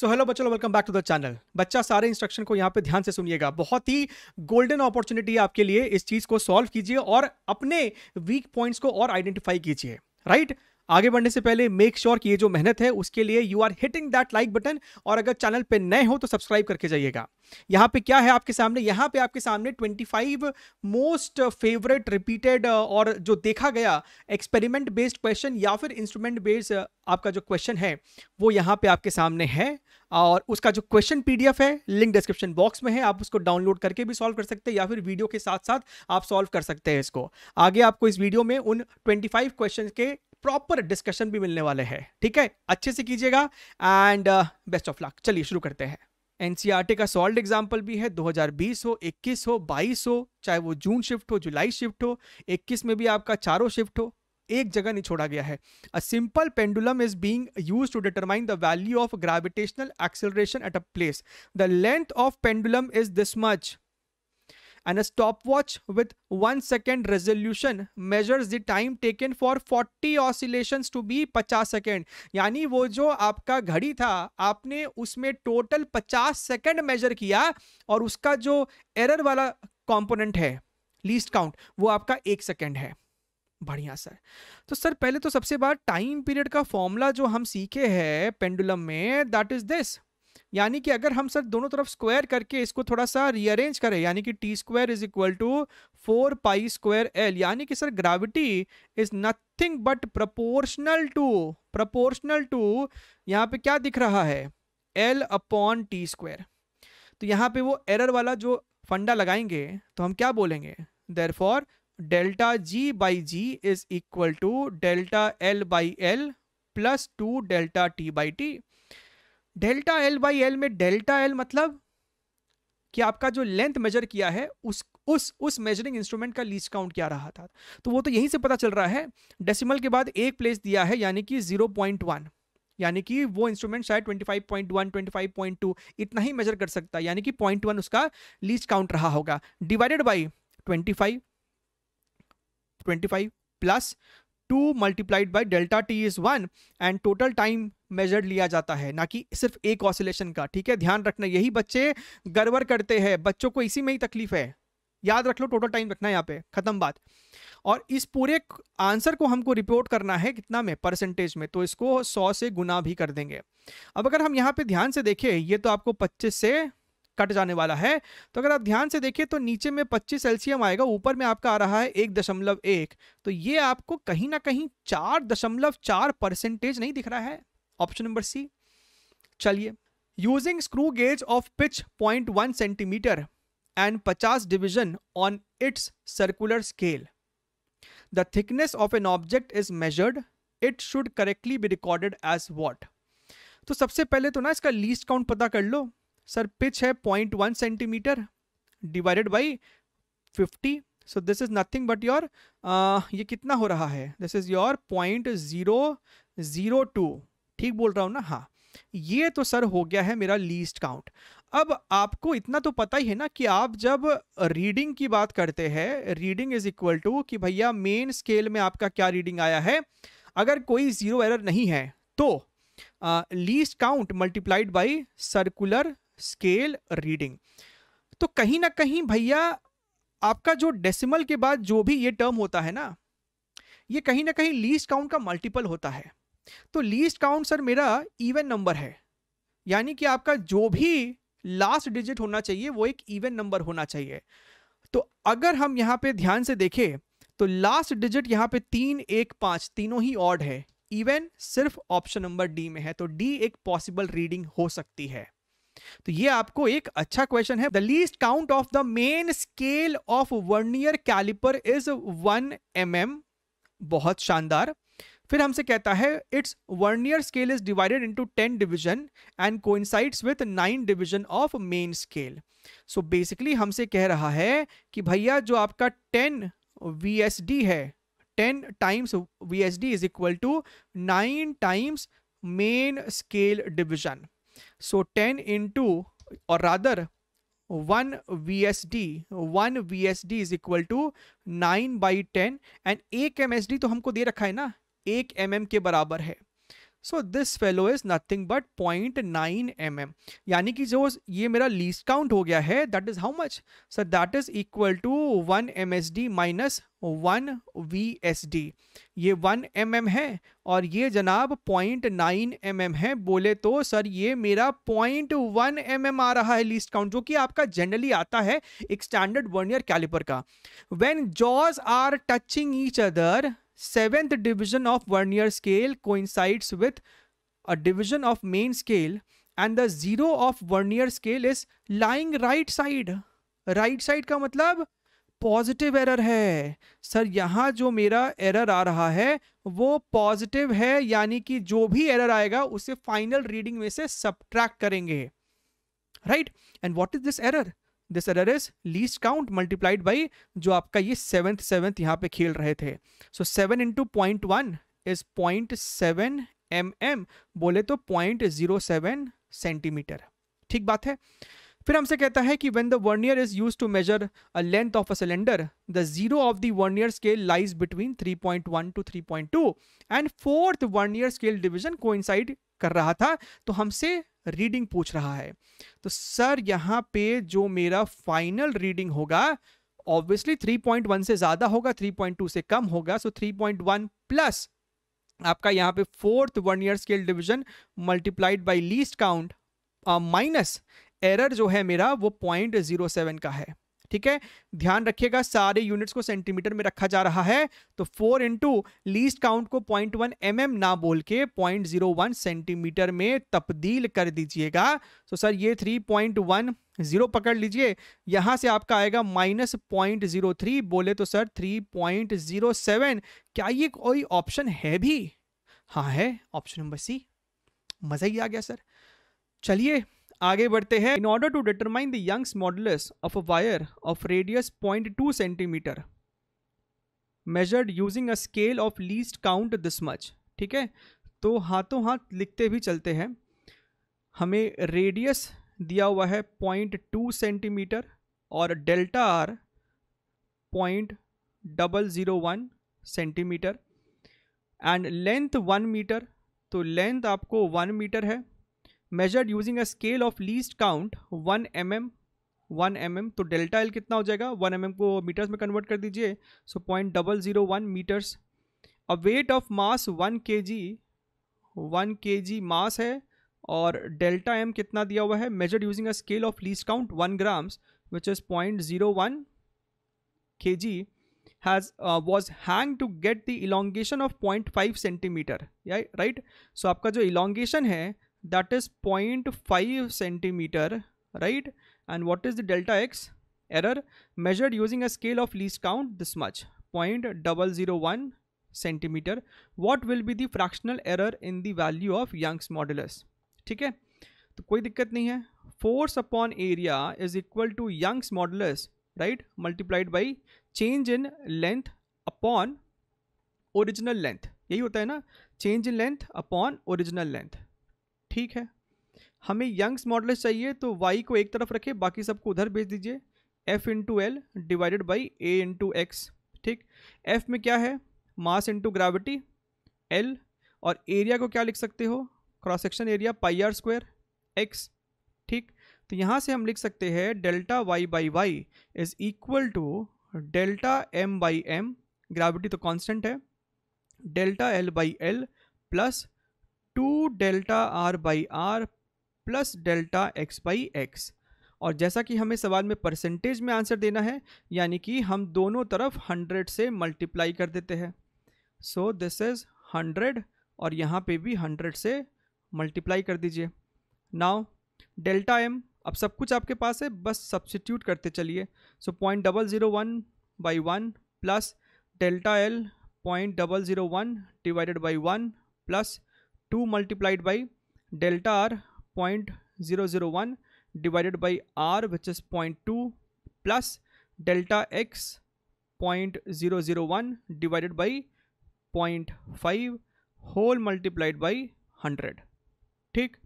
सो hello बच्चों welcome back to the channel बच्चा सारे इंस्ट्रक्शन को यहाँ पे ध्यान से सुनिएगा बहुत ही गोल्डन अपॉर्चुनिटी है आपके लिए इस चीज़ को सॉल्व कीजिए और अपने वीक पॉइंट्स को और आइडेंटिफाई कीजिए राइट right? आगे बढ़ने से पहले मेक श्योर sure कि ये जो मेहनत है उसके लिए you are hitting that like button और अगर चैनल पे नए हो तो सब्सक्राइब करके जाइएगा यहाँ पे क्या है आपके सामने यहाँ पे आपके सामने 25 मोस्ट फेवरेट रिपीटेड और जो देखा गया एक्सपेरिमेंट बेस्ड क्वेश्चन या फिर इंस्ट्रूमेंट बेस्ड uh, आपका जो क्वेश्चन है वो यहाँ पे आपके सामने है और उसका जो क्वेश्चन पीडीएफ है लिंक डिस्क्रिप्शन बॉक्स में है आप उसको डाउनलोड करके भी सॉल्व कर सकते हैं या फिर वीडियो के साथ साथ आप सॉल्व कर सकते हैं इसको आगे आपको इस वीडियो में उन 25 क्वेश्चन के प्रॉपर डिस्कशन भी मिलने वाले हैं ठीक है अच्छे से कीजिएगा एंड बेस्ट ऑफ लक चलिए शुरू करते हैं एनसीआरटी e का सॉल्ड एग्जाम्पल भी है 2020 हो 21 हो 22 हो चाहे वो जून शिफ्ट हो जुलाई शिफ्ट हो 21 में भी आपका चारों शिफ्ट हो एक जगह नहीं छोड़ा गया है a simple pendulum is being use to determine the value of gravitational acceleration at a place the length of pendulum is this much and a stopwatch with 1 second resolution measures the time taken for 40 oscillations to be 50 second yani wo jo aapka ghadi tha aapne usme total 50 second measure kiya aur uska jo error wala component hai least count wo aapka 1 second hai बढ़िया sir तो sir पहले तो सबसे बात time period का formula जो हम सीखे हैं पेंडुलम में दैट इज दिस यानी कि अगर हम सर दोनों तरफ स्क्वायर करके इसको थोड़ा सा रीअरेंज करें यानी कि T square is equal to four pi square L यानी कि sir gravity is nothing but proportional to proportional to यहाँ पे क्या दिख रहा है एल अपॉन टी स्क्वायर तो यहाँ पे वो एरर वाला जो फंडा लगाएंगे तो हम क्या बोलेंगे there for delta ji by g is equal to delta L by L plus two delta T by T delta L by L में डेल्टा एल मतलब कि आपका जो लेंथ मेजर किया है उस उस उस मेजरिंग इंस्ट्रूमेंट का लीस्ट काउंट क्या रहा था तो वो तो यहीं से पता चल रहा है डेसिमल के बाद एक प्लेस दिया है यानी कि 0.1 यानी कि वो इंस्ट्रूमेंट शायद 25.1 25.2 इतना ही मेजर कर सकता है यानी कि पॉइंट वन उसका लीस्ट काउंट रहा होगा divided by 25 25 plus 2 multiplied by delta T is 1 and total time measure लिया जाता है ना कि सिर्फ एक ऑसिलेशन का ठीक है ध्यान रखना यही बच्चे गड़बड़ करते हैं बच्चों को इसी में ही तकलीफ है याद रख लो टोटल टाइम रखना है यहाँ पे खत्म बात और इस पूरे आंसर को हमको रिपोर्ट करना है कितना में परसेंटेज में तो इसको सौ से गुना भी कर देंगे अब अगर हम यहाँ पे ध्यान से देखें ये तो आपको पच्चीस से कट जाने वाला है तो अगर आप ध्यान से देखें तो नीचे में 25 एल्सियम आएगा ऊपर में आपका आ रहा है एक दशमलव एक तो ये आपको कहीं ना कहीं चार दशमलव चार परसेंटेज नहीं दिख रहा है ऑप्शन नंबर सी चलिए using screw gauge of pitch point one centimetre and पचास division on its circular scale the thickness of an object is measured it should correctly be recorded as what तो सबसे पहले तो ना इसका least count पता कर लो सर पिच है point one centimetre divided by fifty so this is nothing but your ये कितना हो रहा है this is your point zero zero two ठीक बोल रहा हूँ ना हाँ ये तो सर हो गया है मेरा लीस्ट काउंट अब आपको इतना तो पता ही है ना कि आप जब रीडिंग की बात करते हैं रीडिंग इज इक्वल टू कि भैया मेन स्केल में आपका क्या रीडिंग आया है अगर कोई जीरो एरर नहीं है तो least count multiplied by circular scale reading तो कहीं ना कहीं भैया आपका जो डेसिमल के बाद जो भी ये टर्म होता है ना ये कहीं ना कहीं लीस्ट काउंट का मल्टीपल होता है तो लीस्ट काउंट सर मेरा इवन नंबर है यानी कि आपका जो भी लास्ट डिजिट होना चाहिए वो एक इवन नंबर होना चाहिए तो अगर हम यहाँ पे ध्यान से देखें तो लास्ट डिजिट यहाँ पे तीन एक पाँच तीनों ही ऑड है इवन सिर्फ ऑप्शन नंबर डी में है तो डी एक पॉसिबल रीडिंग हो सकती है तो ये आपको एक अच्छा क्वेश्चन है the least count of the main scale of vernier calliper is one M बहुत शानदार फिर हमसे कहता है its vernier scale is divided into ten division and coincides with nine division of main scale so basically हमसे कह रहा है कि भैया जो आपका टेन वी है ten times V S D is equal to nine times main scale division so ten into और rather one V S D one V S D is equal to nine by ten and एक M S D तो हमको दे रखा है ना एक M mm के बराबर है so this fellow is nothing but point nine M M यानी कि जो ये मेरा लीस्ट काउंट हो गया है that is how much sir that is equal to one M S D minus one V S D ये वन एम एम है और ये जनाब पॉइंट नाइन एम एम है बोले तो सर ये मेरा पॉइंट वन एम एम आ रहा है लीस्ट काउंट जो कि आपका जनरली आता है एक स्टैंडर्ड वर्नियर कैलिपर का when jaws are touching each other seventh division of vernier scale coincides with a division of main scale and the zero of vernier scale is lying right side right side का मतलब positive error है sir यहाँ जो मेरा error आ रहा है वो positive है यानी कि जो भी एरर आएगा उसे फाइनल रीडिंग में से सब्ट्रैक्ट करेंगे right and what is this error this error is least count multiplied by जो आपका ये सेवन्थ सेवन्थ यहाँ पे खेल रहे थे so seven into point one is point seven M M बोले तो पॉइंट जीरो सेवन सेंटीमीटर ठीक बात है फिर हमसे कहता है कि when the vernier is use to measure a length of a cylinder the zero of the vernier scale lies between 3.1 to 3.2 and fourth vernier scale division coincide कर रहा था तो हमसे रीडिंग पूछ रहा है तो सर यहाँ पे जो मेरा फाइनल रीडिंग होगा ऑब्वियसली 3.1 से ज़्यादा होगा 3.2 से कम होगा सो 3.1 प्लस आपका यहाँ पे fourth vernier scale division multiplied by least count minus error जो है मेरा वो पॉइंट जीरो सेवन का है ठीक है ध्यान रखिएगा सारे यूनिट्स को सेंटीमीटर में रखा जा रहा है तो फोर इंटू लीस्ट काउंट को पॉइंट वन एम एम ना बोल के पॉइंट जीरो वन सेंटीमीटर में तब्दील कर दीजिएगा तो सर ये थ्री पॉइंट वन जीरो पकड़ लीजिए यहां से आपका आएगा माइनस पॉइंट जीरो थ्री बोले तो sir three point zero seven क्या ये कोई ऑप्शन है भी हाँ है ऑप्शन नंबर सी मज़ा ही आ गया सर चलिए आगे बढ़ते हैं in order to determine the Young's modulus of a wire of radius point two centimetre measured using a scale of least count this much ठीक है तो हाथों हाथ लिखते भी चलते हैं हमें रेडियस दिया हुआ है पॉइंट टू सेंटीमीटर और delta R point double zero one centimetre and length one metre तो लेंथ आपको वन मीटर है measured using a scale of least count one M M one M M तो delta L कितना हो जाएगा one M M को metres में convert कर दीजिए so point double zero one metres a weight of mass one K G one K जी मास है और डेल्टा एम कितना दिया हुआ है measured using a scale of least count one grams which is point zero one K G has uh, was to to get the elongation of 0.5 centimeter yeah right so आपका जो elongation है that is 0.5 centimeter right and what is the delta x error measured using a scale of least count this much 0.001 centimeter what will be the fractional error in the value of young's modulus theek hai to koi dikkat nahi hai force upon area is equal to young's modulus right multiplied by change in length upon original length yahi hota hai na change in length upon original length ठीक है हमें Young's models चाहिए तो Y को एक तरफ रखे बाकी सबको उधर भेज दीजिए F into L divided by A into X ठीक एफ में क्या है मास इंटू ग्राविटी एल और एरिया को क्या लिख सकते हो cross section area pi R square X ठीक तो यहाँ से हम लिख सकते हैं delta Y by Y is equal to delta M by M gravity तो कांस्टेंट है delta L by L plus two delta R by R plus delta x by X और जैसा कि हमें सवाल में परसेंटेज में आंसर देना है यानी कि हम दोनों तरफ हंड्रेड से मल्टीप्लाई कर देते हैं सो दिस इज़ हंड्रेड और यहाँ पे भी हंड्रेड से मल्टीप्लाई कर दीजिए नाउ डेल्टा एम अब सब कुछ आपके पास है बस सब्सिट्यूट करते चलिए so point double zero one by one plus delta L point double zero one divided by one plus two multiplied by delta R point zero zero one divided by R which is point two plus delta X point zero zero one divided by point five whole multiplied by hundred ठीक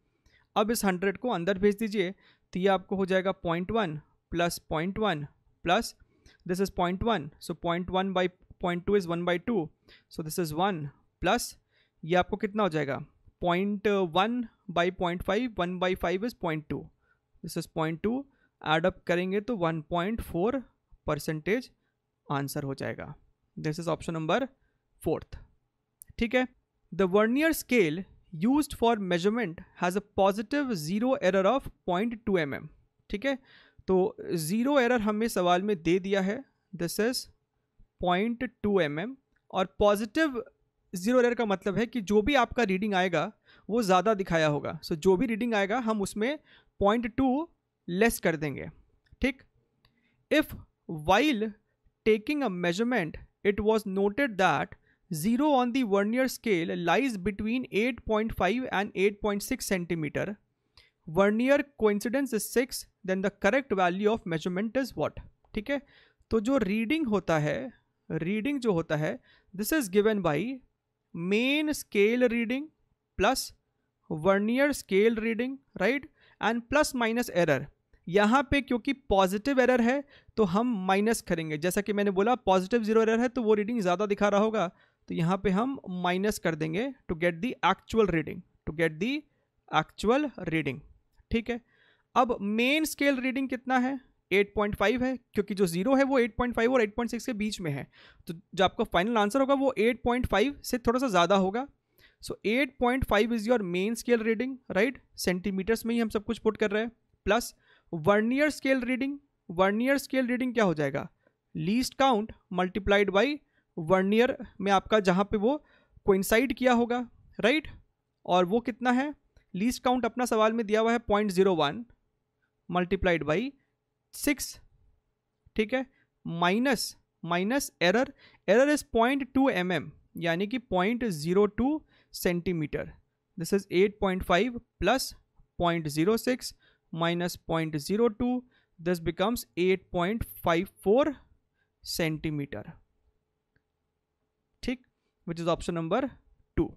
अब इस hundred को अंदर भेज दीजिए तो ये आपको हो जाएगा point one plus point one plus this is point one so point one by point two is one by two so this is one plus ये आपको कितना हो जाएगा point one by point five one by five is point two this is point two add up करेंगे तो one point four percentage answer हो जाएगा this is option number fourth ठीक है the vernier scale use for measurement has a positive zero error of point two M M ठीक है तो zero error हमें सवाल में दे दिया है this is point two M M और पॉजिटिव जीरो एरर का मतलब है कि जो भी आपका रीडिंग आएगा वो ज़्यादा दिखाया होगा सो so, जो भी रीडिंग आएगा हम उसमें पॉइंट टू लेस कर देंगे ठीक if while taking a measurement it was noted that zero on the vernier scale lies between 8.5 and eight point six centimetre vernier coincidence is six then the correct value of measurement is what ठीक है तो जो reading होता है reading जो होता है this is given by main scale reading plus vernier scale reading right and plus minus error यहाँ पे क्योंकि पॉजिटिव एरर है तो हम माइनस करेंगे जैसा कि मैंने बोला पॉजिटिव जीरो एरर है तो वो रीडिंग ज़्यादा दिखा रहा होगा तो यहाँ पे हम माइनस कर देंगे to get the actual reading to get the actual reading ठीक है अब मेन स्केल रीडिंग कितना है 8.5 है क्योंकि जो जीरो है वो 8.5 और 8.6 के बीच में है तो जो आपका फाइनल आंसर होगा वो 8.5 से थोड़ा सा ज़्यादा होगा so eight point is your main scale reading right centimetres में ही हम सब कुछ पुट कर रहे हैं plus vernier scale reading vernier scale reading क्या हो जाएगा least count multiplied by vernier में आपका जहाँ पर वो कोइंसाइड किया होगा राइट right? और वो कितना है लीस्ट काउंट अपना सवाल में दिया हुआ है point zero one multiplied by six ठीक है minus minus error error is point two M M यानी कि point zero two centimetre this is eight point five plus point zero six minus point zero two this becomes eight point five four centimetre ठीक which is option number two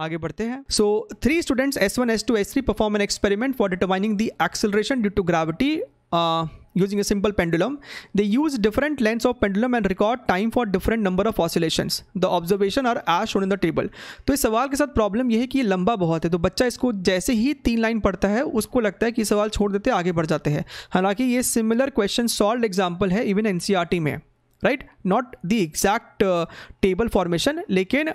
आगे बढ़ते हैं so three students S one S two S three perform an experiment for determining the acceleration due to gravity using uh, using a pendulum pendulum. Use different different of pendulum and record time for different number of of the observation observation are as shown in the तो इस सवाल के साथ problem यह है कि ये लंबा बहुत है तो बच्चा इसको जैसे ही तीन लाइन पढ़ता है उसको लगता है कि सवाल छोड़ देते आगे बढ़ जाते हैं हालांकि ये सिमिलर क्वेश्चन सॉल्व एग्जाम्पल है even N C R T में right not the exact table formation लेकिन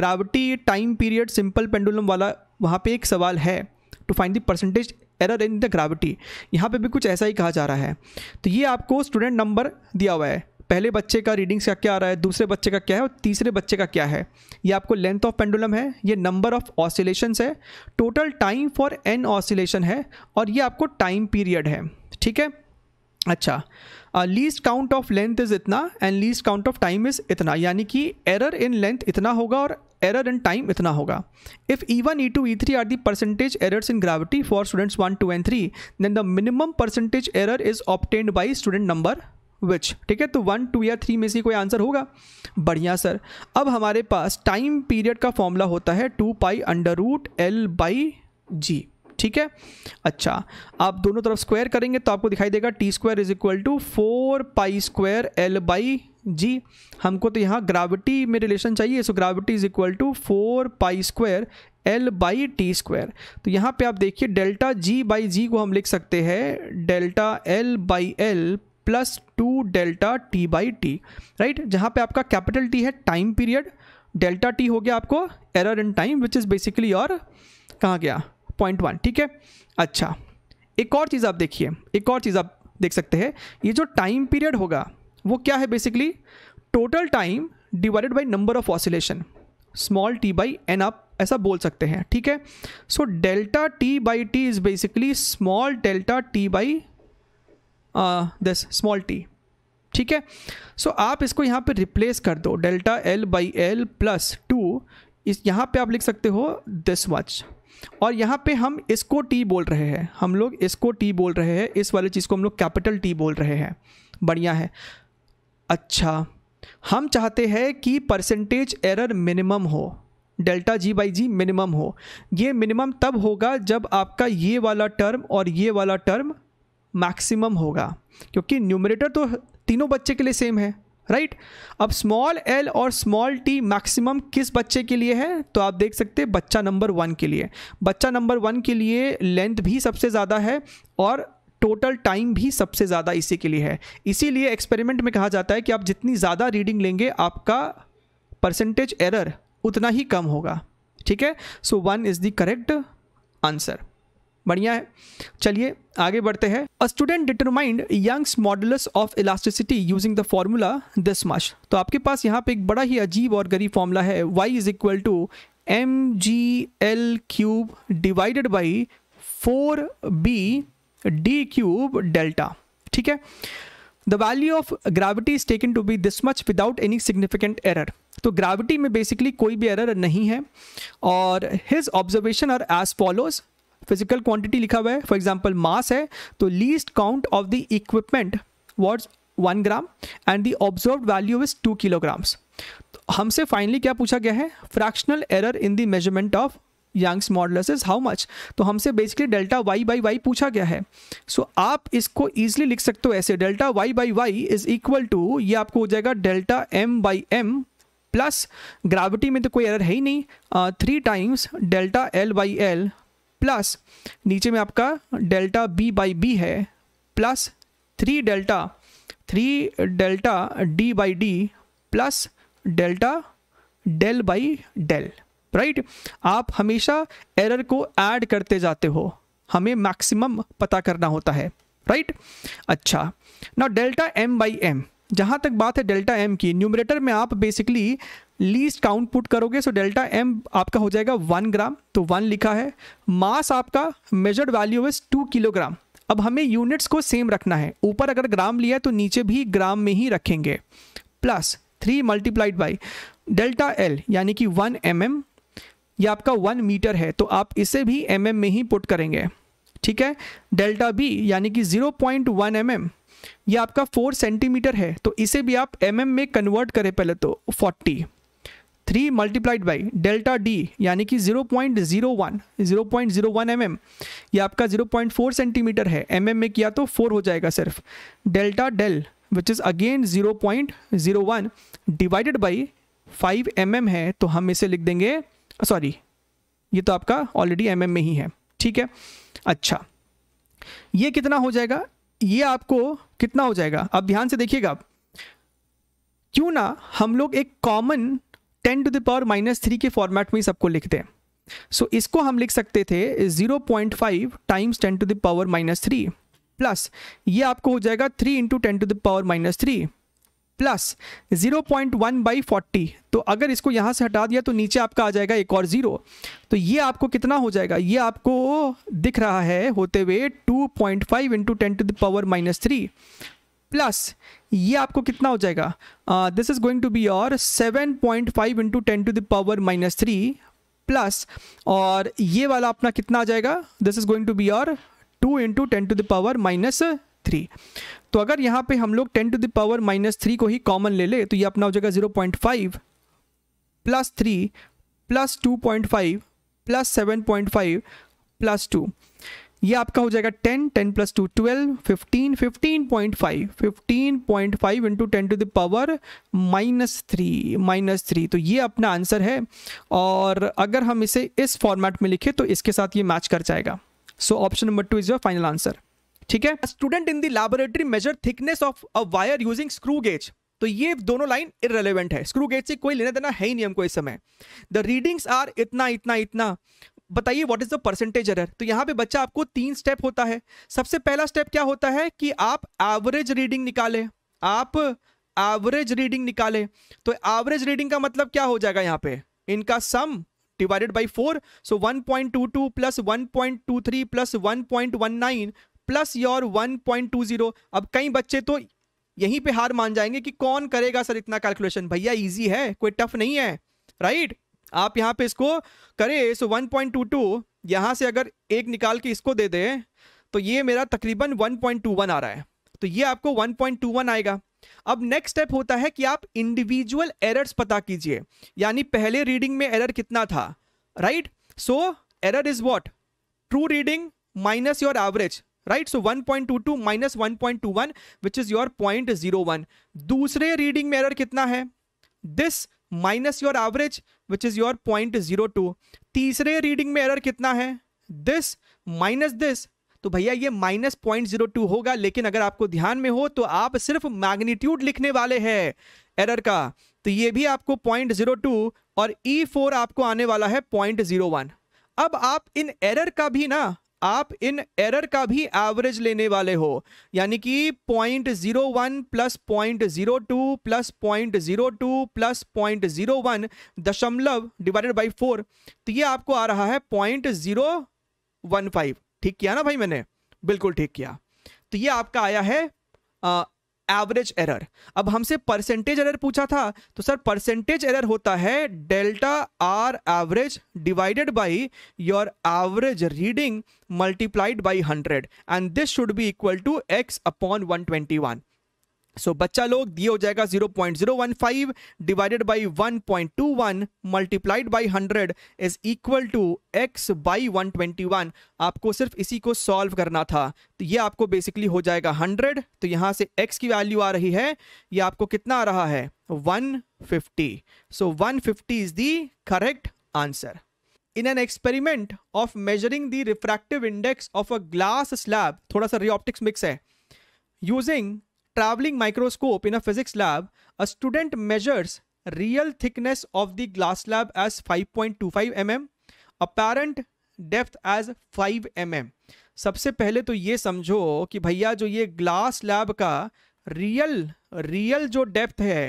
gravity time period simple pendulum वाला वहाँ पर एक सवाल है to find the percentage error in the gravity यहाँ पे भी कुछ ऐसा ही कहा जा रहा है तो ये आपको स्टूडेंट नंबर दिया हुआ है पहले बच्चे का रीडिंग्स का क्या आ रहा है दूसरे बच्चे का क्या है और तीसरे बच्चे का क्या है ये आपको लेंथ ऑफ पेंडुलम है ये नंबर ऑफ ऑसिलेशंस है total time for N oscillation है और ये आपको टाइम पीरियड है ठीक है अच्छा least count of length is इतना and least count of time is इतना यानी कि एरर इन लेंथ इतना होगा और एरर इन टाइम इतना होगा if E one E two E three are the percentage errors in gravity for students one two and three then the minimum percentage error is obtained by student number which ठीक है तो one two या three में से कोई answer होगा बढ़िया sir अब हमारे पास टाइम पीरियड का फॉर्मूला होता है two pi under root L by G ठीक है अच्छा आप दोनों तरफ स्क्वायर करेंगे तो आपको दिखाई देगा T square is equal to four pi square L by G हमको तो यहाँ ग्राविटी में रिलेशन चाहिए so gravity is equal to four pi square L by T square तो यहाँ पे आप देखिए डेल्टा जी बाई जी को हम लिख सकते हैं delta L by L plus two delta T by T right जहाँ पे आपका कैपिटल टी है टाइम पीरियड डेल्टा टी हो गया आपको error in time which is basically और कहाँ गया पॉइंट वन ठीक है अच्छा एक और चीज़ आप देखिए एक और चीज़ आप देख सकते हैं ये जो टाइम पीरियड होगा वो क्या है basically total time divided by number of oscillation small T by N आप ऐसा बोल सकते हैं ठीक है so delta T by T is basically small delta T by this small T ठीक है सो so, आप इसको यहाँ पे रिप्लेस कर दो delta L by L plus two इस यहाँ पे आप लिख सकते हो दिस वच और यहाँ पे हम इसको टी बोल रहे हैं हम लोग इसको टी बोल रहे हैं इस वाली चीज़ को हम लोग कैपिटल टी बोल रहे हैं बढ़िया है अच्छा हम चाहते हैं कि परसेंटेज एरर मिनिमम हो delta ji by G minimum हो ये मिनिमम तब होगा जब आपका ये वाला टर्म और ये वाला टर्म मैक्सिमम होगा क्योंकि न्यूमरेटर तो तीनों बच्चे के लिए सेम है राइट अब स्मॉल एल और स्मॉल टी मैक्सिमम किस बच्चे के लिए है तो आप देख सकते हैं बच्चा नंबर वन के लिए बच्चा नंबर वन के लिए लेंथ भी सबसे ज़्यादा है और टोटल टाइम भी सबसे ज़्यादा इसी के लिए है इसीलिए एक्सपेरिमेंट में कहा जाता है कि आप जितनी ज़्यादा रीडिंग लेंगे आपका परसेंटेज एरर उतना ही कम होगा ठीक है so one is the correct answer बढ़िया है चलिए आगे बढ़ते हैं a student determined Young's modulus of elasticity using the formula this much तो आपके पास यहाँ पे एक बड़ा ही अजीब और गरीब फॉर्मूला है Y is equal to M G L cube divided by four B D cube delta ठीक है the value of gravity is taken to be this much without any significant error तो ग्राविटी में basically कोई भी error नहीं है और his observation are as follows physical quantity लिखा हुआ है फॉर एग्जाम्पल मास है तो least count of the equipment what's one gram and the observe value is two kilograms हमसे फाइनली क्या पूछा गया है fractional error in the measurement of Young's modulus is how much तो हमसे basically delta Y by Y पूछा गया है सो so, आप इसको ईजिली लिख सकते हो ऐसे delta Y by Y is equal to ये आपको हो जाएगा delta M by M plus gravity में तो कोई एरर है ही नहीं three times delta L by L plus नीचे में आपका डेल्टा बी बाई बी है plus three delta three delta D by D plus delta del by del right आप हमेशा एरर को ऐड करते जाते हो हमें मैक्सिमम पता करना होता है राइट अच्छा ना डेल्टा एम बाई एम जहाँ तक बात है डेल्टा एम की न्यूमरेटर में आप बेसिकली लीस्ट काउंट पुट करोगे सो डेल्टा एम आपका हो जाएगा वन ग्राम तो वन लिखा है मास आपका measured value is two kilogram अब हमें यूनिट्स को सेम रखना है ऊपर अगर ग्राम लिया तो नीचे भी ग्राम में ही रखेंगे plus three multiplied by delta L यानी कि वन एम एम ये आपका वन मीटर है तो आप इसे भी एम mm में ही पुट करेंगे ठीक है डेल्टा बी यानी कि zero point one M M ये आपका फोर सेंटीमीटर है तो इसे भी आप एम mm में कन्वर्ट करें पहले तो forty three multiplied by delta D यानी कि zero point zero one zero point zero one M M ये आपका ज़ीरो पॉइंट फोर सेंटीमीटर है एम mm में किया तो फोर हो जाएगा सिर्फ delta del which is again zero point zero one divided by five M है तो हम इसे लिख देंगे सॉरी ये तो आपका ऑलरेडी एम में ही है ठीक है अच्छा ये कितना हो जाएगा ये आपको कितना हो जाएगा अब ध्यान से देखिएगा क्यों ना हम लोग एक common ten to the power minus three के फॉर्मेट में सबको लिखते हैं सो so, इसको हम लिख सकते थे zero point five times ten to the power minus three plus ये आपको हो जाएगा three into ten to the power minus three plus 0.1 point one by forty तो अगर इसको यहाँ से हटा दिया तो नीचे आपका आ जाएगा एक और ज़ीरो तो ये आपको कितना हो जाएगा ये आपको दिख रहा है होते हुए 2.5 point five into ten to the power minus three plus ये आपको कितना हो जाएगा this is going to be और seven point five into ten to the power minus three plus और ये वाला अपना कितना आ जाएगा this is going to be और two into ten to the power minus three तो अगर यहाँ पे हम लोग ten to the power minus three को ही कॉमन ले ले तो ये अपना हो जाएगा zero point five plus three plus two point five plus seven point five plus two ये आपका हो जाएगा ten ten plus two twelve fifteen fifteen point five fifteen point five into ten to the power minus three minus three तो ये अपना answer है और अगर हम इसे इस फॉर्मेट में लिखें तो इसके साथ ये मैच कर जाएगा so option number two is your final answer ठीक है student in the laboratory measure thickness of a wire using screw gauge तो ये दोनों लाइन इरेलीवेंट है स्क्रू गेज से कोई लेना देना है ही नहीं हमको इस समय द रीडिंग्स आर इतना इतना इतना बताइए what is the percentage error तो यहां पे बच्चा आपको तीन स्टेप होता है सबसे पहला स्टेप क्या होता है कि आप एवरेज रीडिंग निकाले आप एवरेज रीडिंग निकाले तो एवरेज रीडिंग का मतलब क्या हो जाएगा यहां पे इनका sum divided by four so 1.22 plus 1.23 plus one plus your 1.20 अब कई बच्चे तो यहीं पे हार मान जाएंगे कि कौन करेगा सर इतना कैलकुलेशन भैया इजी है कोई टफ नहीं है राइट आप यहां पे इसको करें सो पॉइंट यहां से अगर एक निकाल के इसको दे दे तो ये मेरा तकरीबन 1.21 आ रहा है तो ये आपको 1.21 आएगा अब नेक्स्ट स्टेप होता है कि आप इंडिविजुअल एरर्स पता कीजिए यानी पहले रीडिंग में एरर कितना था right so error is what true reading minus your average right so 1.22 minus 1.21 which is your one दूसरे रीडिंग में एरर कितना है this minus your average which is your two तीसरे रीडिंग में एरर कितना है दिस माइनस दिस तो भैया ये माइनस पॉइंट जीरो टू होगा लेकिन अगर आपको ध्यान में हो तो आप सिर्फ मैग्नीट्यूड लिखने वाले हैं एरर का तो ये भी आपको पॉइंट जीरो टू और ई e फोर आपको आने वाला है पॉइंट जीरो वन अब आप इन एरर का भी ना आप इन एरर का भी एवरेज लेने वाले हो यानी कि point zero one plus point zero two plus point zero two plus point zero one दशमलव डिवाइडेड बाई फोर तो ये आपको आ रहा है पॉइंट जीरो वन फाइव ठीक किया ना भाई मैंने बिल्कुल ठीक किया तो ये आपका आया है एवरेज एरर अब हमसे परसेंटेज एरर पूछा था तो सर परसेंटेज एरर होता है delta R average divided by your average reading multiplied by 100 and this should be equal to X upon 121 so so, बच्चा लोग दिए हो जाएगा 0.015 divided by 1.21 multiplied by 100 is equal to X by 121 आपको सिर्फ इसी को सॉल्व करना था तो ये आपको बेसिकली हो जाएगा 100 तो यहां से x की वैल्यू आ रही है ये आपको कितना आ रहा है 150 so so, 150 is the correct answer in an experiment of measuring the refractive index of a glass slab थोड़ा सा reoptics मिक्स है using travelling microscope in a physics lab a student measures real thickness of the glass lab as 5.25 point two five M M apparent depth as five M M सबसे पहले तो ये समझो कि भैया जो ये ग्लास लैब का रियल रियल जो डेप्थ है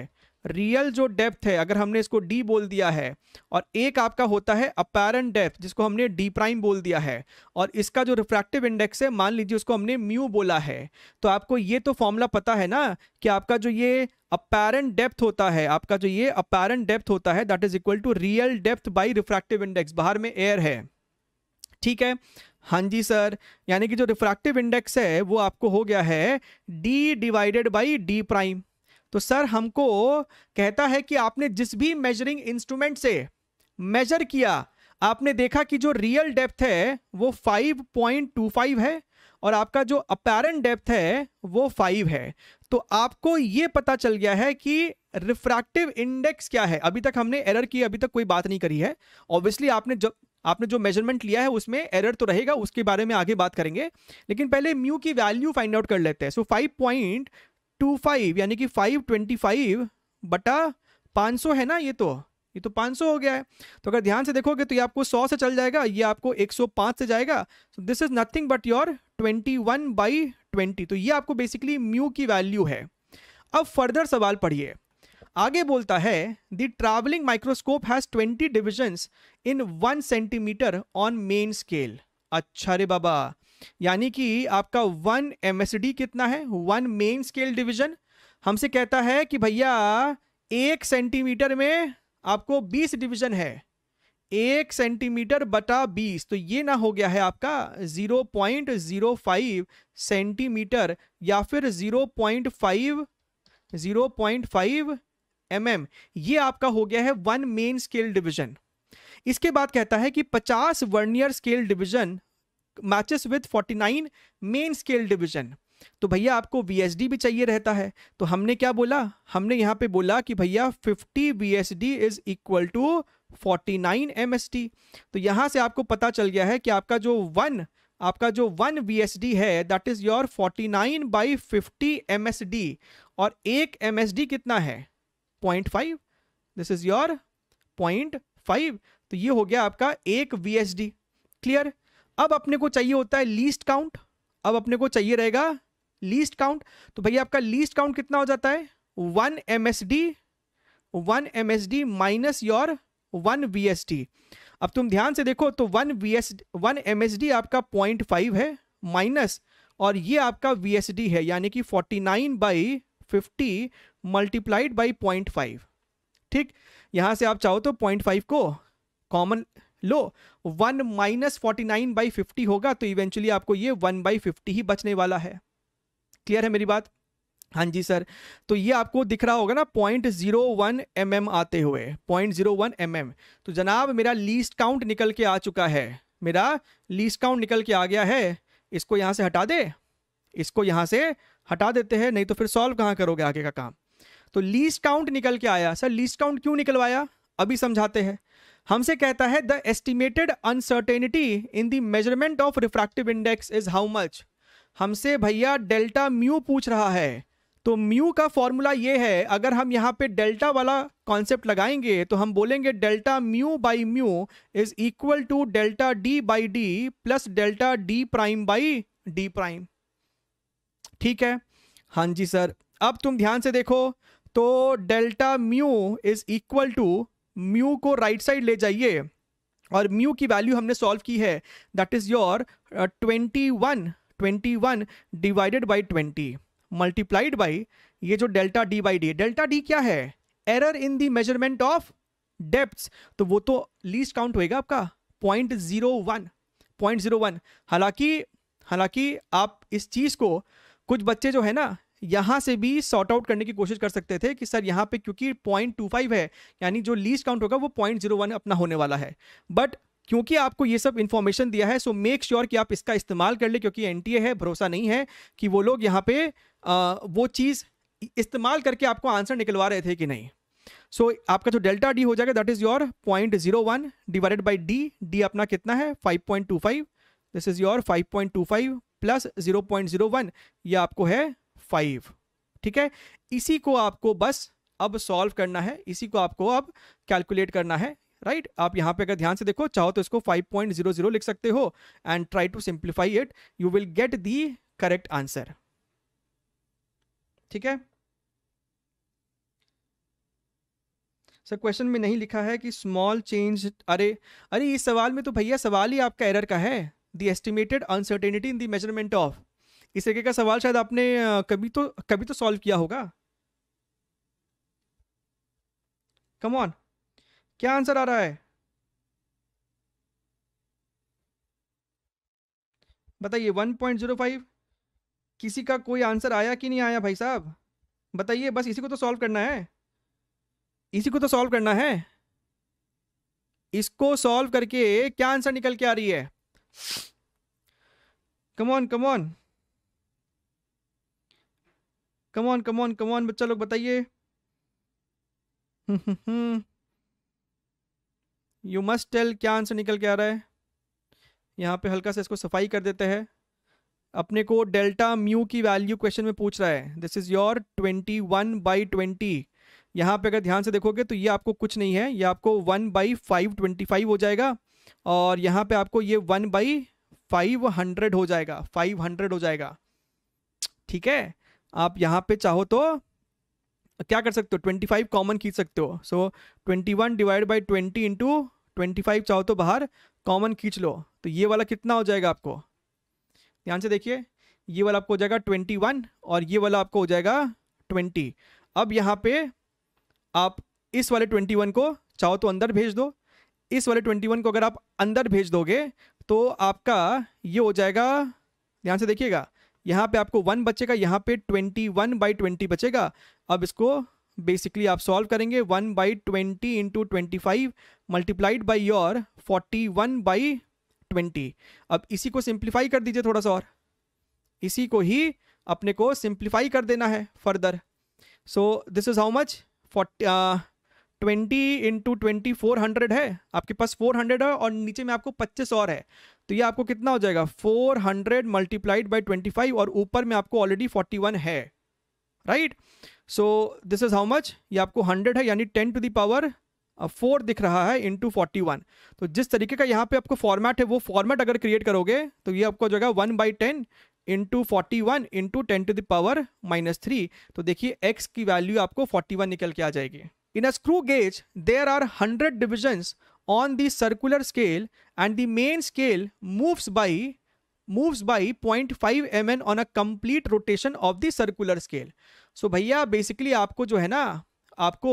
रियल जो डेप्थ है अगर हमने इसको डी बोल दिया है और एक आपका होता है अपेरेंट डेप्थ जिसको हमने डी प्राइम बोल दिया है और इसका जो रिफ्रैक्टिव इंडेक्स है मान लीजिए उसको हमने म्यू बोला है तो आपको ये तो फॉर्मूला पता है ना कि आपका जो ये अपेरेंट डेप्थ होता है आपका जो ये अपेरेंट डेप्थ होता है that is equal to real depth by refractive index बाहर में एयर है ठीक है हाँ जी सर यानी कि जो रिफ्रैक्टिव इंडेक्स है वो आपको हो गया है D divided by D prime तो सर हमको कहता है कि आपने जिस भी मेजरिंग इंस्ट्रूमेंट से मेजर किया आपने देखा कि जो रियल डेप्थ है वो 5.25 है और आपका जो अपेरेंट डेप्थ है वो 5 है तो आपको ये पता चल गया है कि रिफ्रैक्टिव इंडेक्स क्या है अभी तक हमने एरर की अभी तक कोई बात नहीं करी है ऑब्वियसली आपने जब आपने जो मेजरमेंट लिया है उसमें एरर तो रहेगा उसके बारे में आगे बात करेंगे लेकिन पहले म्यू की वैल्यू फाइंड आउट कर लेते हैं so five point two five यानी कि फाइव ट्वेंटी फाइव बटा पाँच सौ है ना ये तो ये तो सौ हो गया है तो अगर ध्यान से देखोगे तो ये आपको सौ से चल जाएगा ये आपको एक सौ पाँच से जाएगा so this is nothing but your twenty one by twenty तो ये आपको बेसिकली म्यू की वैल्यू है अब फर्दर सवाल पढ़िए आगे बोलता है the travelling microscope has twenty divisions in one centimetre on main scale अच्छा रे बाबा यानी कि आपका वन एमएसडी कितना है वन मेन स्केल डिवीजन हमसे कहता है कि भैया एक सेंटीमीटर में आपको बीस डिवीजन है एक सेंटीमीटर बटा बीस तो ये ना हो गया है आपका zero point zero five centimetre या फिर zero point five zero point five M M ये आपका हो गया है वन मेन स्केल डिवीजन इसके बाद कहता है कि 50 vernier scale division matches with 49 main scale division तो भैया आपको वी भी चाहिए रहता है तो हमने क्या बोला हमने यहाँ पे बोला कि भैया 50 V is equal to 49 M तो यहाँ से आपको पता चल गया है कि आपका जो वन आपका जो वन वी है that is your 49 nine by fifty M और एक एम कितना है point five this is your point five तो ये हो गया आपका एक वी क्लियर अब अपने को चाहिए होता है लीस्ट काउंट अब अपने को चाहिए रहेगा लीस्ट काउंट तो भैया आपका लीस्ट काउंट कितना हो जाता है one M S D one M S D minus your one V S D अब तुम ध्यान से देखो तो one V S one M S D आपका पॉइंट फाइव है माइनस और ये आपका वी एस डी है यानी कि forty nine by fifty multiplied by point five ठीक यहां से आप चाहो तो पॉइंट फाइव को कॉमन लो one minus forty nine by fifty होगा तो इवेंचुअली आपको ये वन बाई फिफ्टी ही बचने वाला है क्लियर है मेरी बात हाँ जी सर तो ये आपको दिख रहा होगा ना point zero one M M आते हुए point zero one M M तो जनाब मेरा लीस्ट काउंट निकल के आ चुका है मेरा लीस्ट काउंट निकल के आ गया है इसको यहाँ से हटा दे इसको यहाँ से हटा देते हैं नहीं तो फिर सॉल्व कहाँ करोगे आगे का काम तो लीस्ट काउंट निकल के आया सर लीस्ट काउंट क्यों निकलवाया अभी समझाते हैं हमसे कहता है the estimated uncertainty in the measurement of refractive index is how much हमसे भैया डेल्टा म्यू पूछ रहा है तो म्यू का फॉर्मूला ये है अगर हम यहाँ पे डेल्टा वाला कॉन्सेप्ट लगाएंगे तो हम बोलेंगे delta mu by mu is equal to delta D by D plus delta D prime by D prime ठीक है हाँ जी सर अब तुम ध्यान से देखो तो delta mu is equal to mu को राइट साइड ले जाइए और म्यू की वैल्यू हमने सॉल्व की है that is your twenty one twenty one divided by twenty multiplied by ये जो delta D by D delta D क्या है error in the measurement of depth तो वो तो लीस्ट काउंट होएगा आपका point zero one point zero one हालांकि हालांकि आप इस चीज़ को कुछ बच्चे जो है ना यहाँ से भी सॉर्ट आउट करने की कोशिश कर सकते थे कि सर यहाँ पे क्योंकि पॉइंट टू फाइव है यानी जो लीस्ट काउंट होगा वो पॉइंट जीरो वन अपना होने वाला है बट क्योंकि आपको ये सब इन्फॉर्मेशन दिया है सो मेक श्योर कि आप इसका इस्तेमाल कर ले क्योंकि एन है भरोसा नहीं है कि वो लोग यहाँ पे आ, वो चीज़ इस्तेमाल करके आपको आंसर निकलवा रहे थे कि नहीं सो so, आपका जो डेल्टा डी हो जाएगा that is your point zero one divided by D D अपना कितना है five point two five this is your five point two five plus zero point zero one ये आपको है फाइव ठीक है इसी को आपको बस अब सॉल्व करना है इसी को आपको अब कैलकुलेट करना है राइट right? आप यहां पे अगर ध्यान से देखो चाहो तो इसको 5.00 लिख सकते हो and try to simplify it you will get the correct answer ठीक है सर क्वेश्चन में नहीं लिखा है कि स्मॉल चेंज अरे अरे इस सवाल में तो भैया सवाल ही आपका एरर का है the estimated uncertainty in the measurement of इस तरीके का सवाल शायद आपने कभी तो कभी तो सॉल्व किया होगा कम ऑन क्या आंसर आ रहा है बताइए वन पॉइंट जीरो फाइव किसी का कोई आंसर आया कि नहीं आया भाई साहब बताइए बस इसी को तो सॉल्व करना है इसी को तो सॉल्व करना है इसको सॉल्व करके क्या आंसर निकल के आ रही है come on come on come on come on come on बच्चा लोग बताइए यू मस्ट टेल क्या आंसर निकल के आ रहा है यहाँ पे हल्का सा इसको सफाई कर देते हैं अपने को डेल्टा म्यू की वैल्यू क्वेश्चन में पूछ रहा है this is your twenty one by twenty यहाँ पे अगर ध्यान से देखोगे तो ये आपको कुछ नहीं है ये आपको one by five twenty five हो जाएगा और यहाँ पे आपको ये वन बाई फाइव हंड्रेड हो जाएगा फाइव हंड्रेड हो जाएगा ठीक है आप यहाँ पे चाहो तो क्या कर सकते हो ट्वेंटी फाइव कॉमन खींच सकते हो so twenty one divide by twenty into twenty five चाहो तो बाहर कॉमन खींच लो तो ये वाला कितना हो जाएगा आपको ध्यान से देखिए ये वाला आपको हो जाएगा ट्वेंटी वन और ये वाला आपको हो जाएगा ट्वेंटी अब यहाँ पे आप इस वाले ट्वेंटी वन को चाहो तो अंदर भेज दो इस वाले ट्वेंटी वन को अगर आप अंदर भेज दोगे तो आपका ये हो जाएगा ध्यान से देखिएगा यहाँ पे आपको वन बचेगा यहाँ पे ट्वेंटी वन बाई ट्वेंटी बचेगा अब इसको बेसिकली आप सॉल्व करेंगे one by twenty into twenty five multiplied by your forty one by twenty अब इसी को सिंप्लीफाई कर दीजिए थोड़ा सा और इसी को ही अपने को सिंप्लीफाई कर देना है further so this is how much forty twenty into twenty four hundred है आपके पास फोर हंड्रेड है और नीचे में आपको पच्चीस और है तो ये आपको कितना हो जाएगा four hundred multiplied by twenty five और ऊपर में आपको ऑलरेडी फोर्टी वन है right so this is how much ये आपको हंड्रेड है यानी टेन टू दावर फोर दिख रहा है इंटू फोर्टी वन तो जिस तरीके का यहाँ पे आपको फॉर्मेट है वो फॉर्मेट अगर क्रिएट करोगे तो ये आपको जो है one by ten into forty one into ten to the power minus three तो देखिए एक्स की वैल्यू आपको फोर्टी वन निकल के आ जाएगी In a screw gauge, there are 100 divisions on the circular scale and the main scale moves by moves by 0.5 mm on a complete rotation of the circular scale. So भैया basically आपको जो है ना आपको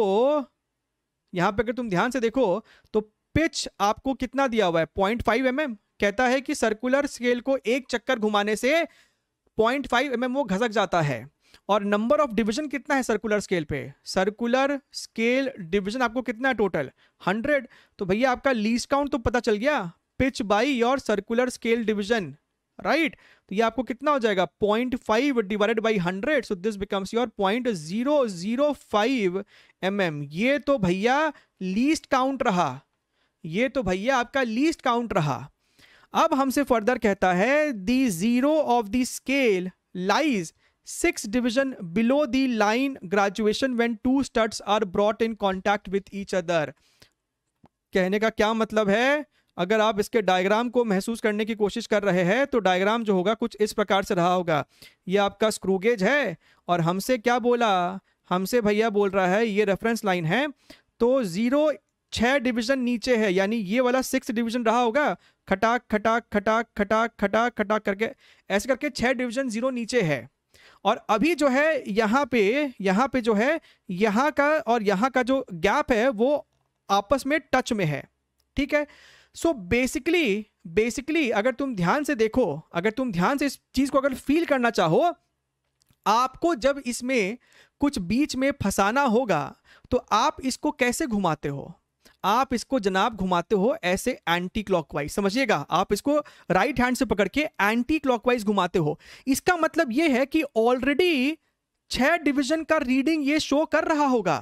यहाँ पे अगर तुम ध्यान से देखो तो पिच आपको कितना दिया हुआ है 0.5 फाइव mm कहता है कि सर्कुलर स्केल को एक चक्कर घुमाने से 0.5 फाइव mm वो घसक जाता है और नंबर ऑफ डिवीजन कितना है सर्कुलर स्केल पे सर्कुलर स्केल डिवीजन आपको कितना है टोटल हंड्रेड तो भैया आपका लीस्ट काउंट तो पता चल गया pitch by your circular scale division right तो ये आपको कितना हो जाएगा point five divided by hundred so this becomes your point zero zero five M M ये तो भैया लीस्ट काउंट रहा ये तो भैया आपका लीस्ट काउंट रहा अब हमसे फर्दर कहता है the zero of the scale lies six division below the line graduation when two studs are brought in contact with each other कहने का क्या मतलब है अगर आप इसके डायग्राम को महसूस करने की कोशिश कर रहे हैं तो डायग्राम जो होगा कुछ इस प्रकार से रहा होगा ये आपका स्क्रूगेज है और हमसे क्या बोला हमसे भैया बोल रहा है ये रेफरेंस लाइन है तो ज़ीरो छः डिवीज़न नीचे है यानी ये वाला सिक्स डिवीज़न रहा होगा खटाक खटाक खटाक खटाक खटाक खटाक करके ऐसे करके छः डिवीज़न ज़ीरो नीचे है और अभी जो है यहाँ पे यहाँ पे जो है यहाँ का और यहाँ का जो गैप है वो आपस में टच में है ठीक है सो बेसिकली बेसिकली अगर तुम ध्यान से देखो अगर तुम ध्यान से इस चीज़ को अगर फील करना चाहो आपको जब इसमें कुछ बीच में फंसाना होगा तो आप इसको कैसे घुमाते हो आप इसको जनाब घुमाते हो ऐसे एंटी क्लॉकवाइज समझिएगा आप इसको राइट हैंड से पकड़ के एंटी क्लॉकवाइज घुमाते हो इसका मतलब यह है कि ऑलरेडी छह डिवीजन का रीडिंग ये शो कर रहा होगा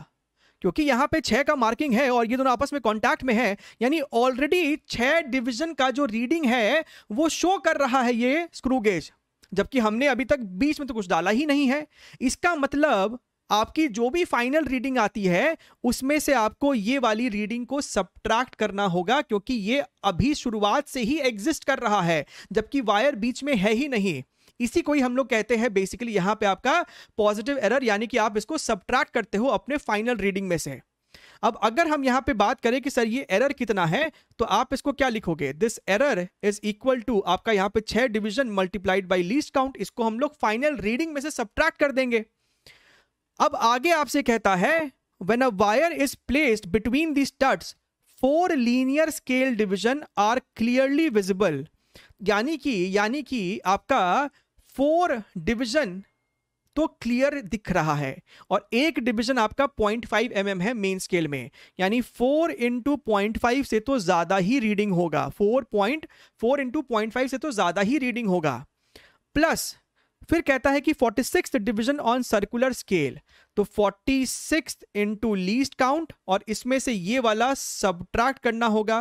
क्योंकि यहां पे छह का मार्किंग है और ये दोनों आपस में कांटेक्ट में है यानी ऑलरेडी छह डिवीजन का जो रीडिंग है वो शो कर रहा है ये स्क्रू गेज जबकि हमने अभी तक बीच में तो कुछ डाला ही नहीं है इसका मतलब आपकी जो भी फाइनल रीडिंग आती है उसमें से आपको ये वाली रीडिंग को सब्ट्रैक्ट करना होगा क्योंकि ये अभी शुरुआत से ही एग्जिस्ट कर रहा है जबकि वायर बीच में है ही नहीं इसी को ही हम लोग कहते हैं बेसिकली यहां पे आपका पॉजिटिव एरर यानी कि आप इसको सब्ट्रैक्ट करते हो अपने फाइनल रीडिंग में से अब अगर हम यहां पे बात करें कि सर ये एरर कितना है तो आप इसको क्या लिखोगे this error is equal to आपका यहां पे छह division multiplied by least count इसको हम लोग फाइनल रीडिंग में से सब्ट्रैक्ट कर देंगे अब आगे आपसे कहता है when a wire is placed between the studs four linear scale division are clearly visible यानी कि यानी कि आपका फोर डिविजन तो क्लियर दिख रहा है और एक डिवीजन आपका 0.5 फाइव mm है मेन स्केल में यानी 4 इंटू पॉइंट से तो ज़्यादा ही रीडिंग होगा 4 पॉइंट फोर इंटू पॉइंट से तो ज़्यादा ही रीडिंग होगा प्लस फिर कहता है कि forty six division on circular scale तो forty six into least count और इसमें से ये वाला सब्ट्रैक्ट करना होगा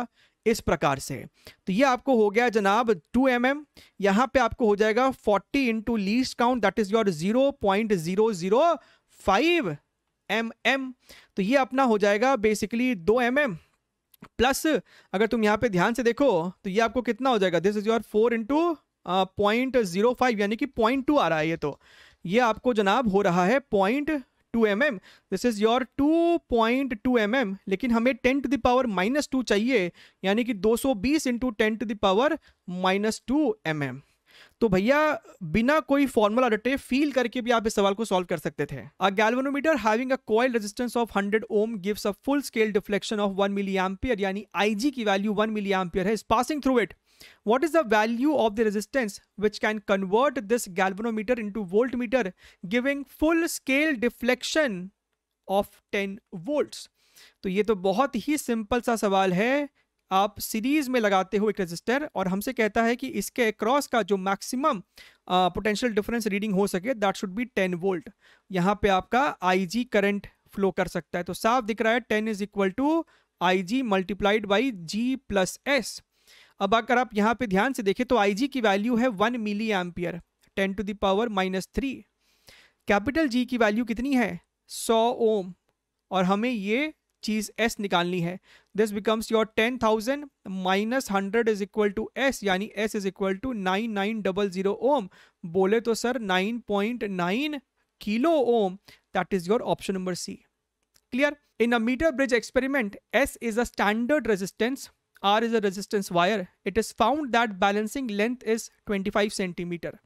इस प्रकार से तो ये आपको हो गया जनाब 2 एम mm, यहाँ पे आपको हो जाएगा 40 into least count that is your 0.005 M mm. तो ये अपना हो जाएगा बेसिकली 2 एम mm. प्लस अगर तुम यहाँ पे ध्यान से देखो तो ये आपको कितना हो जाएगा this is your 4 into point zero five यानी कि पॉइंट टू आ रहा है ये तो ये आपको जनाब हो रहा है point two M M this is your two point two M M लेकिन हमें ten to the power minus two चाहिए यानी कि दो सौ बीस into ten to the power minus two M M तो भैया बिना कोई फॉर्मूला रटे फील करके भी आप इस सवाल को सॉल्व कर सकते थे a galvanometer having a coil resistance of 100 ohm gives a full scale deflection of 1 milli ampere यानी आईजी की वैल्यू 1 मिली एम्पियर है is passing through it What is the value of the resistance which can convert this galvanometer into voltmeter giving full scale deflection of 10 volts? तो ये तो बहुत ही simple सा सवाल है आप सीरीज में लगाते हो एक रजिस्टर और हमसे कहता है कि इसके अक्रॉस का जो मैक्सिमम पोटेंशियल डिफरेंस रीडिंग हो सके दैट शुड बी 10 वोल्ट यहाँ पे आपका आईजी करंट फ्लो कर सकता है तो साफ दिख रहा है 10 is equal to I G multiplied by G plus S अब अगर आप यहाँ पे ध्यान से देखें तो आईजी की वैल्यू है one milli ampere ten to the power minus three capital G की वैल्यू कितनी है सौ ओम और हमें ये चीज़ एस निकालनी है this becomes your ten thousand minus hundred is equal to S यानी S is equal to nine nine double zero ohm बोले तो sir nine point nine kilo ohm that is your option number C clear in a meter bridge experiment S is a standard resistance R is a resistance wire. It is found that balancing length is 25 centimetre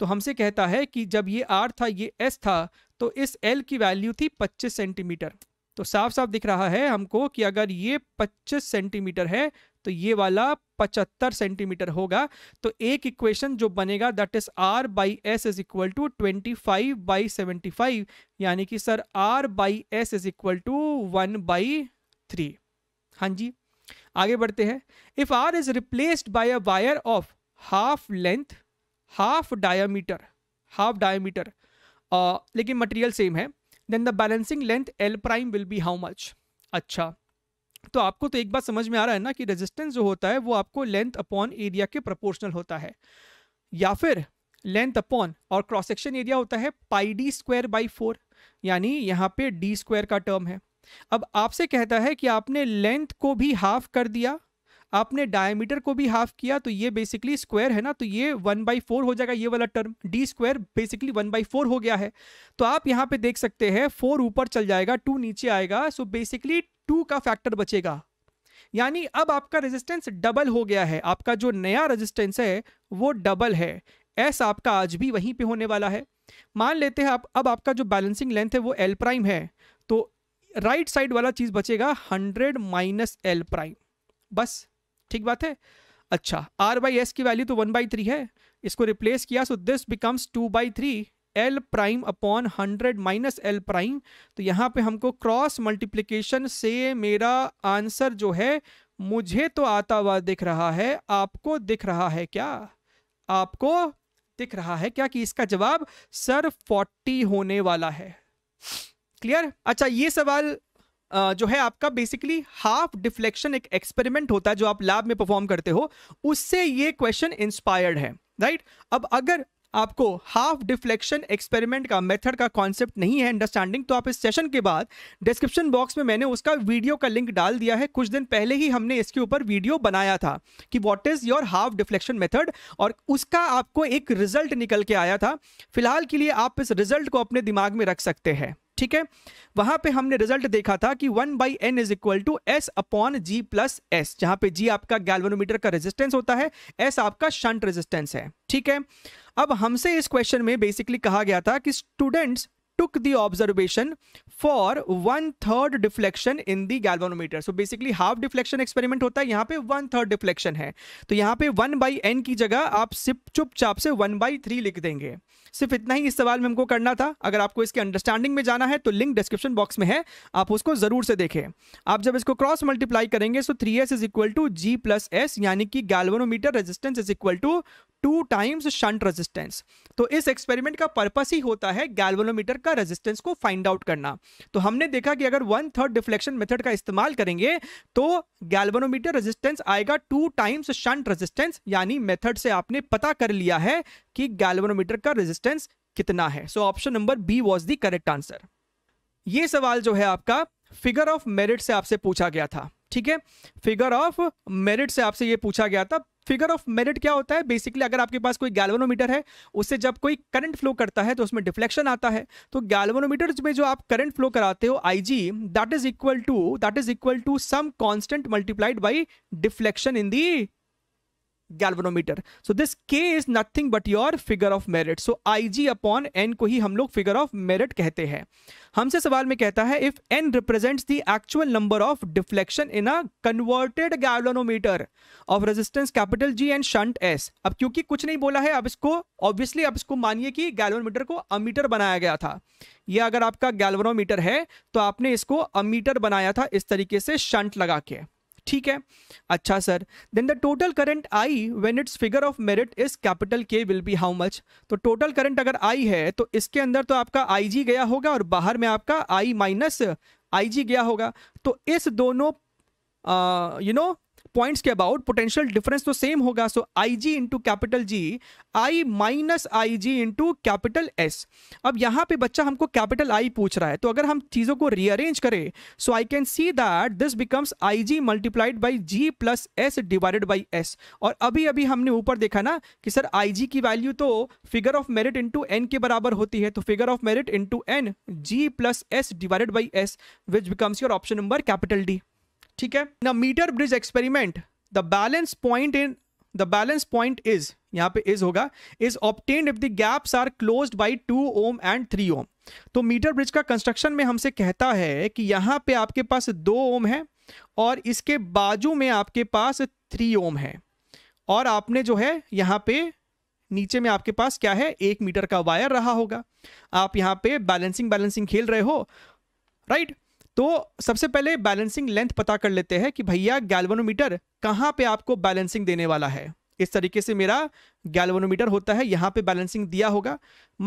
तो हमसे कहता है कि जब ये R था ये S था तो इस L की वैल्यू थी 25 सेंटीमीटर तो साफ साफ दिख रहा है हमको कि अगर ये 25 सेंटीमीटर है तो ये वाला 75 सेंटीमीटर होगा तो एक इक्वेशन जो बनेगा that is R by S is equal to twenty five by seventy यानी कि sir R by S is equal to one by three हाँ जी आगे बढ़ते हैं if R is replaced by a wire of half length half diameter half diameter लेकिन material same है then the balancing length L prime will be how much अच्छा तो आपको तो एक बात समझ में आ रहा है ना कि रेजिस्टेंस जो होता है वो आपको लेंथ अपॉन एरिया के प्रोपोर्शनल होता है या फिर लेंथ अपॉन और क्रॉस सेक्शन एरिया होता है pi D square by four यानी यहाँ पे डी स्क्वायर का टर्म है अब आपसे कहता है कि आपने लेंथ को भी हाफ कर दिया आपने डायमीटर को भी हाफ किया तो ये बेसिकली स्क्वायर है ना तो ये वन बाई फोर हो जाएगा ये वाला term D square basically one by four हो गया है तो आप यहाँ पे देख सकते हैं फोर ऊपर चल जाएगा टू नीचे आएगा सो बेसिकली टू का फैक्टर बचेगा यानी अब आपका रेजिस्टेंस डबल हो गया है आपका जो नया रेजिस्टेंस है वो डबल है एस आपका आज भी वहीं पे होने वाला है मान लेते हैं आप अब आपका जो बैलेंसिंग लेंथ है वो एल प्राइम है राइट साइड वाला चीज़ बचेगा हंड्रेड माइनस एल प्राइम बस ठीक बात है अच्छा आर बाई एस की वैल्यू तो वन बाई थ्री है इसको रिप्लेस किया so this becomes two by three L prime upon hundred minus L prime तो यहाँ पे हमको क्रॉस मल्टीप्लीकेशन से मेरा आंसर जो है मुझे तो आता हुआ दिख रहा है आपको दिख रहा है क्या आपको दिख रहा है क्या कि इसका जवाब सर फोर्टी होने वाला है क्लियर अच्छा ये सवाल जो है आपका बेसिकली हाफ डिफ्लेक्शन एक एक्सपेरिमेंट होता है जो आप लैब में परफॉर्म करते हो उससे ये क्वेश्चन इंस्पायर्ड है राइट अब अगर आपको हाफ डिफ्लेक्शन एक्सपेरिमेंट का मेथड का कॉन्सेप्ट नहीं है अंडरस्टैंडिंग तो आप इस सेशन के बाद डिस्क्रिप्शन बॉक्स में मैंने उसका वीडियो का लिंक डाल दिया है कुछ दिन पहले ही हमने इसके ऊपर वीडियो बनाया था कि what is your half deflection method और उसका आपको एक रिजल्ट निकल के आया था फिलहाल के लिए आप इस रिजल्ट को अपने दिमाग में रख सकते हैं ठीक है वहां पे हमने रिजल्ट देखा था कि one by N is equal to S upon G plus S जहां पे जी आपका गैल्वेनोमीटर का रेजिस्टेंस होता है एस आपका शंट रेजिस्टेंस है ठीक है अब हमसे इस क्वेश्चन में बेसिकली कहा गया था कि students took the observation for one third deflection in the galvanometer. So basically half deflection experiment होता है यहाँ पे one third deflection है तो यहाँ पे one by n की जगह आप सिर्फ चुपचाप से one by three लिख देंगे सिर्फ इतना ही इस सवाल में हमको करना था अगर आपको इसके अंडरस्टैंडिंग में जाना है तो लिंक डिस्क्रिप्शन बॉक्स में है आप उसको ज़रूर से देखें आप जब इसको क्रॉस मल्टीप्लाई करेंगे तो three S is equal to G plus S यानी कि galvanometer resistance is equal to two times shunt resistance तो इस एक्सपेरिमेंट का पर्पस ही होता है गैलवनोमीटर का रेजिस्टेंस को फाइंड आउट करना तो हमने देखा कि अगर वन थर्ड डिफ्लेक्शन मेथड का इस्तेमाल करेंगे तो गैलवनोमीटर रेजिस्टेंस आएगा टू टाइम्स शंट रेजिस्टेंस यानी मेथड से आपने पता कर लिया है कि गैल्वेनोमीटर का रेजिस्टेंस डिस्टेंस कितना है so option number B was the correct answer ये सवाल जो है आपका फिगर ऑफ मेरिट से आपसे पूछा गया था ठीक है फिगर ऑफ मेरिट से आपसे ये पूछा गया था फिगर ऑफ मेरिट क्या होता है बेसिकली अगर आपके पास कोई गैल्वेनोमीटर है उससे जब कोई करंट फ्लो करता है तो उसमें डिफ्लेक्शन आता है तो गैल्वेनोमीटर में जो आप करंट फ्लो कराते हो I G that is equal to that is equal to some constant multiplied by deflection in the galvanometer so this K is nothing but your figure of merit so I G upon N को ही हम लोग figure of merit कहते हैं हमसे सवाल में कहता है if N represent the actual number of deflection in a converted galvanometer of resistance capital G and shunt S अब क्योंकि कुछ नहीं बोला है अब इसको ऑब्वियसली अब इसको मानिए कि गैल्वेनोमीटर को अमीटर बनाया गया था यह अगर आपका गैल्वेनोमीटर है तो आपने इसको अमीटर बनाया था इस तरीके से शंट लगा के ठीक है अच्छा sir then the total current I when its figure of merit is capital K will be how much तो टोटल करंट अगर आई है तो इसके अंदर तो आपका आई जी गया होगा और बाहर में आपका आई माइनस आई जी गया होगा तो इस दोनों यू नो पॉइंट्स के अबाउट पोटेंशियल डिफरेंस तो सेम होगा so I G into capital G I minus I G into capital S अब यहाँ पे बच्चा हमको कैपिटल आई पूछ रहा है तो अगर हम चीज़ों को रीअरेंज करें so I can see that this becomes I G multiplied by G plus S divided by S और अभी अभी हमने ऊपर देखा ना कि सर आई जी की वैल्यू तो figure of merit into N के बराबर होती है तो figure of merit into N G plus S divided by S which becomes your option number capital D ठीक है न meter bridge experiment the balance point in the balance point is यहाँ पे इज होगा is obtained if the gaps are close by two ohm and three ohm तो meter bridge का construction में हमसे कहता है कि यहाँ पे आपके पास दो ओम है और इसके बाजू में आपके पास थ्री ओम है और आपने जो है यहाँ पे नीचे में आपके पास क्या है एक मीटर का वायर रहा होगा आप यहाँ पे बैलेंसिंग बैलेंसिंग खेल रहे हो राइट right? तो सबसे पहले बैलेंसिंग लेंथ पता कर लेते हैं कि भैया गैल्वनोमीटर कहाँ पे आपको बैलेंसिंग देने वाला है इस तरीके से मेरा गैल्वनोमीटर होता है यहाँ पे बैलेंसिंग दिया होगा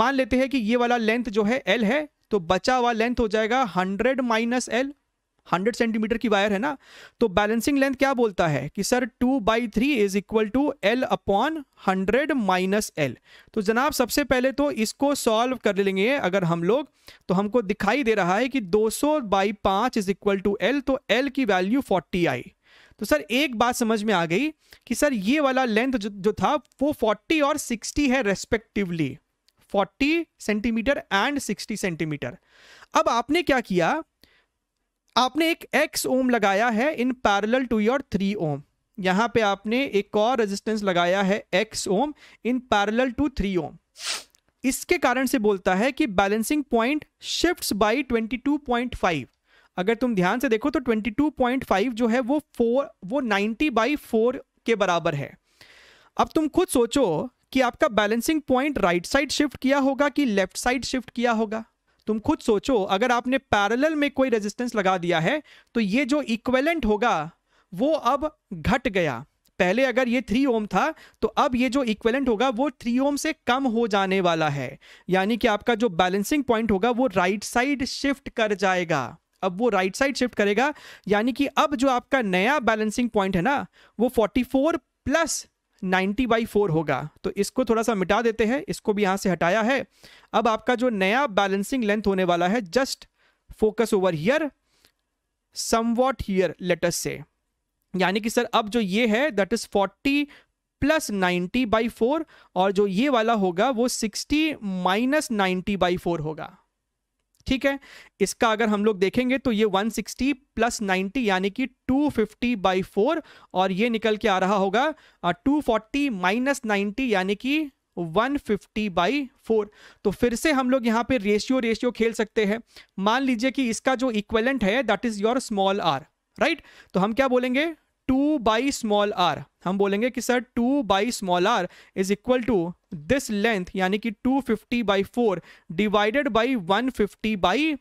मान लेते हैं कि ये वाला लेंथ जो है एल है तो बचा हुआ लेंथ हो जाएगा hundred minus L hundred centimetre की वायर है ना तो बैलेंसिंग लेंथ क्या बोलता है कि sir two by three is equal to L upon hundred minus L तो जनाब सबसे पहले तो इसको सॉल्व कर लेंगे अगर हम लोग तो हमको दिखाई दे रहा है कि दो सौ बाई पांच इज इक्वल टू एल तो एल की वैल्यू फोर्टी आई तो सर एक बात समझ में आ गई कि सर ये वाला लेंथ जो, जो था वो फोर्टी और सिक्सटी है respectively forty centimetre and sixty centimetre अब आपने क्या किया आपने एक एक्स ओम लगाया है in parallel to your three ohm यहां पे आपने एक और रेजिस्टेंस लगाया है X ohm in parallel to three ohm इसके कारण से बोलता है कि बैलेंसिंग पॉइंट शिफ्ट्स बाय 22.5 अगर तुम ध्यान से देखो तो 22.5 जो है वो फोर वो 90 बाई फोर के बराबर है अब तुम खुद सोचो कि आपका balancing point right side shift किया होगा कि लेफ्ट साइड शिफ्ट किया होगा तुम खुद सोचो अगर आपने पैरेलल में कोई रेजिस्टेंस लगा दिया है तो ये जो इक्वेलेंट होगा वो अब घट गया पहले अगर ये थ्री ओम था तो अब ये जो इक्वेलेंट होगा वो थ्री ओम से कम हो जाने वाला है यानी कि आपका जो बैलेंसिंग पॉइंट होगा वो राइट साइड शिफ्ट कर जाएगा अब वो राइट साइड शिफ्ट करेगा यानी कि अब जो आपका नया बैलेंसिंग पॉइंट है ना वो 44 प्लस 90 बाई फोर होगा तो इसको थोड़ा सा मिटा देते हैं इसको भी यहाँ से हटाया है अब आपका जो नया बैलेंसिंग लेंथ होने वाला है just focus over here somewhat here let's say यानी कि सर अब जो ये है that is 40 plus 90 by four और जो ये वाला होगा वो 60 माइनस 90 बाई फोर होगा ठीक है इसका अगर हम लोग देखेंगे तो ये 160 प्लस 90 यानी कि 250 फिफ्टी बाई फोर और ये निकल के आ रहा होगा 240 फोर्टी माइनस नाइन्टी यानी कि 150 फिफ्टी बाई फोर तो फिर से हम लोग यहाँ पे रेशियो रेशियो खेल सकते हैं मान लीजिए कि इसका जो इक्वेलेंट है that is your small R right तो हम क्या बोलेंगे टू बाई स्मॉल आर हम बोलेंगे कि sir two by small R is equal to this length यानी कि two fifty by four divided by one fifty by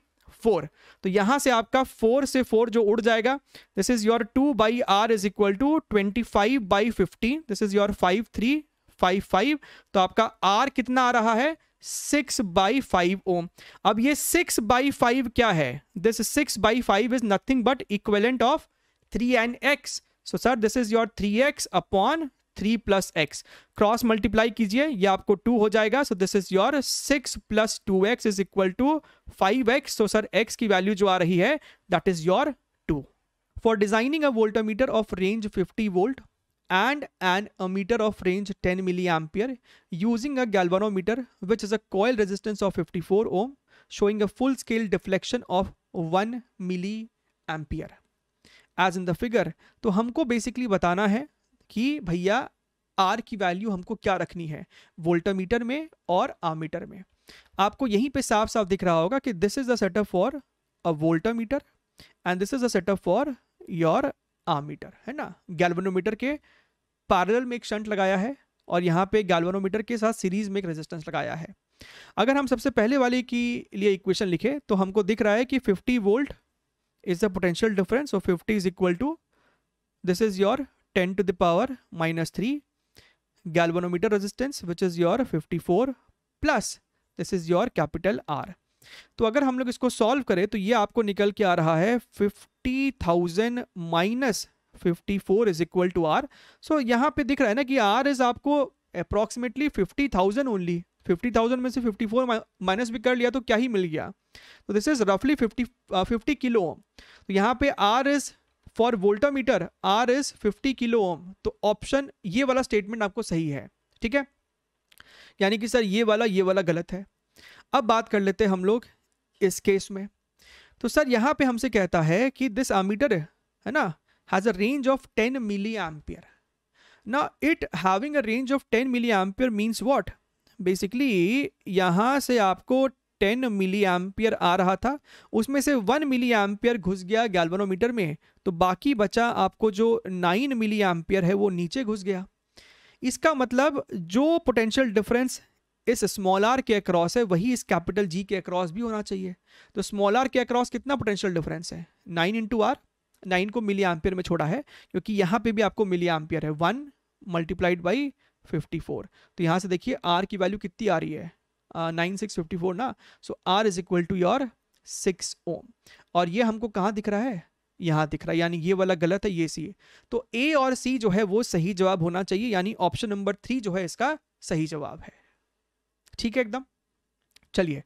four तो यहां से आपका फोर से फोर जो उड़ जाएगा this is your two by R is equal to twenty five by fifty this is your five three five five तो आपका आर कितना आ रहा है सिक्स बाई फाइव ओम अब ये सिक्स बाई फाइव क्या है this six by five is nothing but equivalent of three and X so sir this is your three X upon three plus X cross multiply कीजिए ये आपको two हो जाएगा so this is your six plus two X is equal to five X so sir X की वैल्यू जो आ रही है that is your two for designing a voltmeter of range fifty volt and an ammeter of range 10 milliampere using a galvanometer which is a coil resistance of 54 ohm showing a full scale deflection of 1 ampere as in the figure तो हमको basically बताना है कि भैया are की value हमको क्या रखनी है वोल्टामीटर में और आमीटर में आपको यहीं पे साफ साफ दिख रहा होगा कि this is the setup for a voltmeter and this is the setup for your ammeter है ना गैल्वेनोमीटर के पैरेलल में एक शंट लगाया है और यहाँ पे गैल्वेनोमीटर के साथ सीरीज में एक रेजिस्टेंस लगाया है अगर हम सबसे पहले वाले की लिए इक्वेशन लिखे तो हमको दिख रहा है कि 50 volt is the potential difference. So 50 is equal to, this is your 10 to the power minus 3 galvanometer resistance which is your 54 plus this is your capital R. तो अगर हम लोग इसको सॉल्व करें तो ये आपको निकल के आ रहा है 50,000 minus 54 is equal to R so यहाँ पे दिख रहा है ना कि आर इज आपको अप्रॉक्सीमेटली 50,000 ओनली फिफ्टी थाउजेंड में से फिफ्टी फोर माइनस भी कर लिया तो क्या ही मिल गया तो दिस इज रफली फिफ्टी फिफ्टी किलो ओम तो यहाँ पे R is for voltmeter R is fifty kilo ohm तो ऑप्शन ये वाला स्टेटमेंट आपको सही है ठीक है यानी कि सर ये वाला ये वाला गलत है अब बात कर लेते हैं हम लोग इस केस में तो सर यहाँ पे हमसे कहता है कि दिस आमीटर है ना has a range of ten milli ampere ना it having a range of ten milli ampere means what basically यहाँ से आपको 10 मिली एम्पियर आ रहा था उसमें से 1 मिली एम्पियर घुस गया गैल्वानोमीटर में तो बाकी बचा आपको जो 9 मिली एम्पियर है वो नीचे घुस गया इसका मतलब जो पोटेंशियल डिफरेंस इस स्मॉल आर के अक्रॉस है वही इस कैपिटल जी के अक्रॉस भी होना चाहिए तो स्मॉल आर के अक्रॉस कितना पोटेंशियल डिफरेंस है नाइन इंटू आर नाइन को मिली एम्पियर में छोड़ा है क्योंकि यहाँ पे भी आपको मिली एम्पियर है one multiplied by fifty four तो यहाँ से देखिए आर की वैल्यू कितनी आ रही है नाइन सिक्स फिफ्टी फोर ना so R is equal to your six ohm और ये हमको कहाँ दिख रहा है यहाँ दिख रहा है यानी ये वाला गलत है ये सी तो ए और सी जो है वो सही जवाब होना चाहिए यानी ऑप्शन नंबर थ्री जो है इसका सही जवाब है ठीक है एकदम चलिए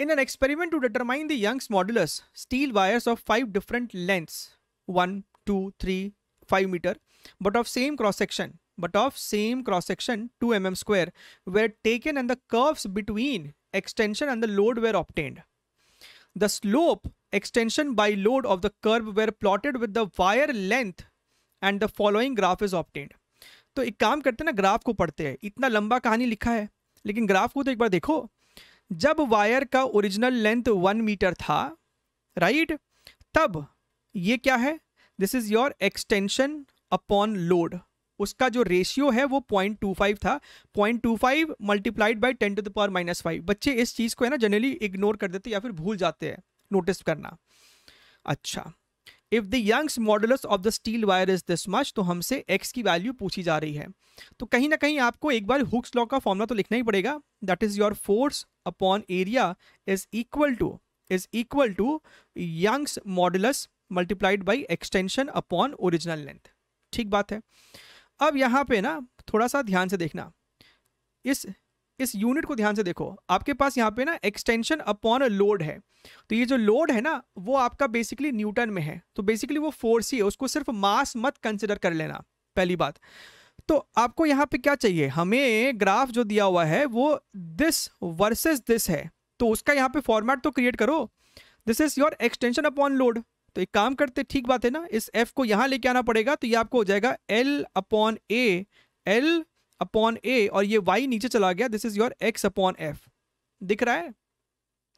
In an experiment to determine the Young's modulus, steel wires of five different lengths 1, 2, 3, 5 meter, but of same cross section, but of same cross section 2 mm square, were taken and the curves between extension and the load were obtained. The slope, extension by load of the curve were plotted with the wire length and the following graph is obtained. So, एक काम करते हैं ना graph को पढ़ते हैं इतना लंबा कहानी लिखा है लेकिन ग्राफ को तो एक बार देखो जब वायर का ओरिजिनल लेंथ वन मीटर था राइट right? तब ये क्या है this is your extension upon load उसका जो रेशियो है वो पॉइंट टू फाइव था point two five multiplied by ten to the power minus five बच्चे इस चीज़ को है ना जनरली इग्नोर कर देते या फिर भूल जाते हैं नोटिस करना अच्छा if the Young's modulus of the steel wire is this much तो हमसे एक्स की वैल्यू पूछी जा रही है तो कहीं ना कहीं आपको एक बार हुक्स लॉ का फॉर्मूला तो लिखना ही पड़ेगा that is your force upon area is equal to is equal to Young's modulus multiplied by extension upon original length ठीक बात है अब यहाँ पे ना थोड़ा सा ध्यान से देखना इस इस यूनिट को ध्यान से देखो आपके पास यहाँ पे ना एक्सटेंशन अपॉन लोड है तो ये जो लोड है ना वो आपका बेसिकली न्यूटन में है तो बेसिकली वो फोर्स ही है उसको सिर्फ मास मत कंसिडर कर लेना पहली बात तो आपको यहाँ पे क्या चाहिए हमें ग्राफ जो दिया हुआ है वो दिस वर्सेस दिस है तो उसका यहाँ पे फॉर्मेट तो क्रिएट करो this is your extension upon load तो एक काम करते ठीक बात है ना इस एफ को यहाँ लेके आना पड़ेगा तो ये आपको हो जाएगा L upon A L upon A और ये वाई नीचे चला गया this is your X upon F दिख रहा है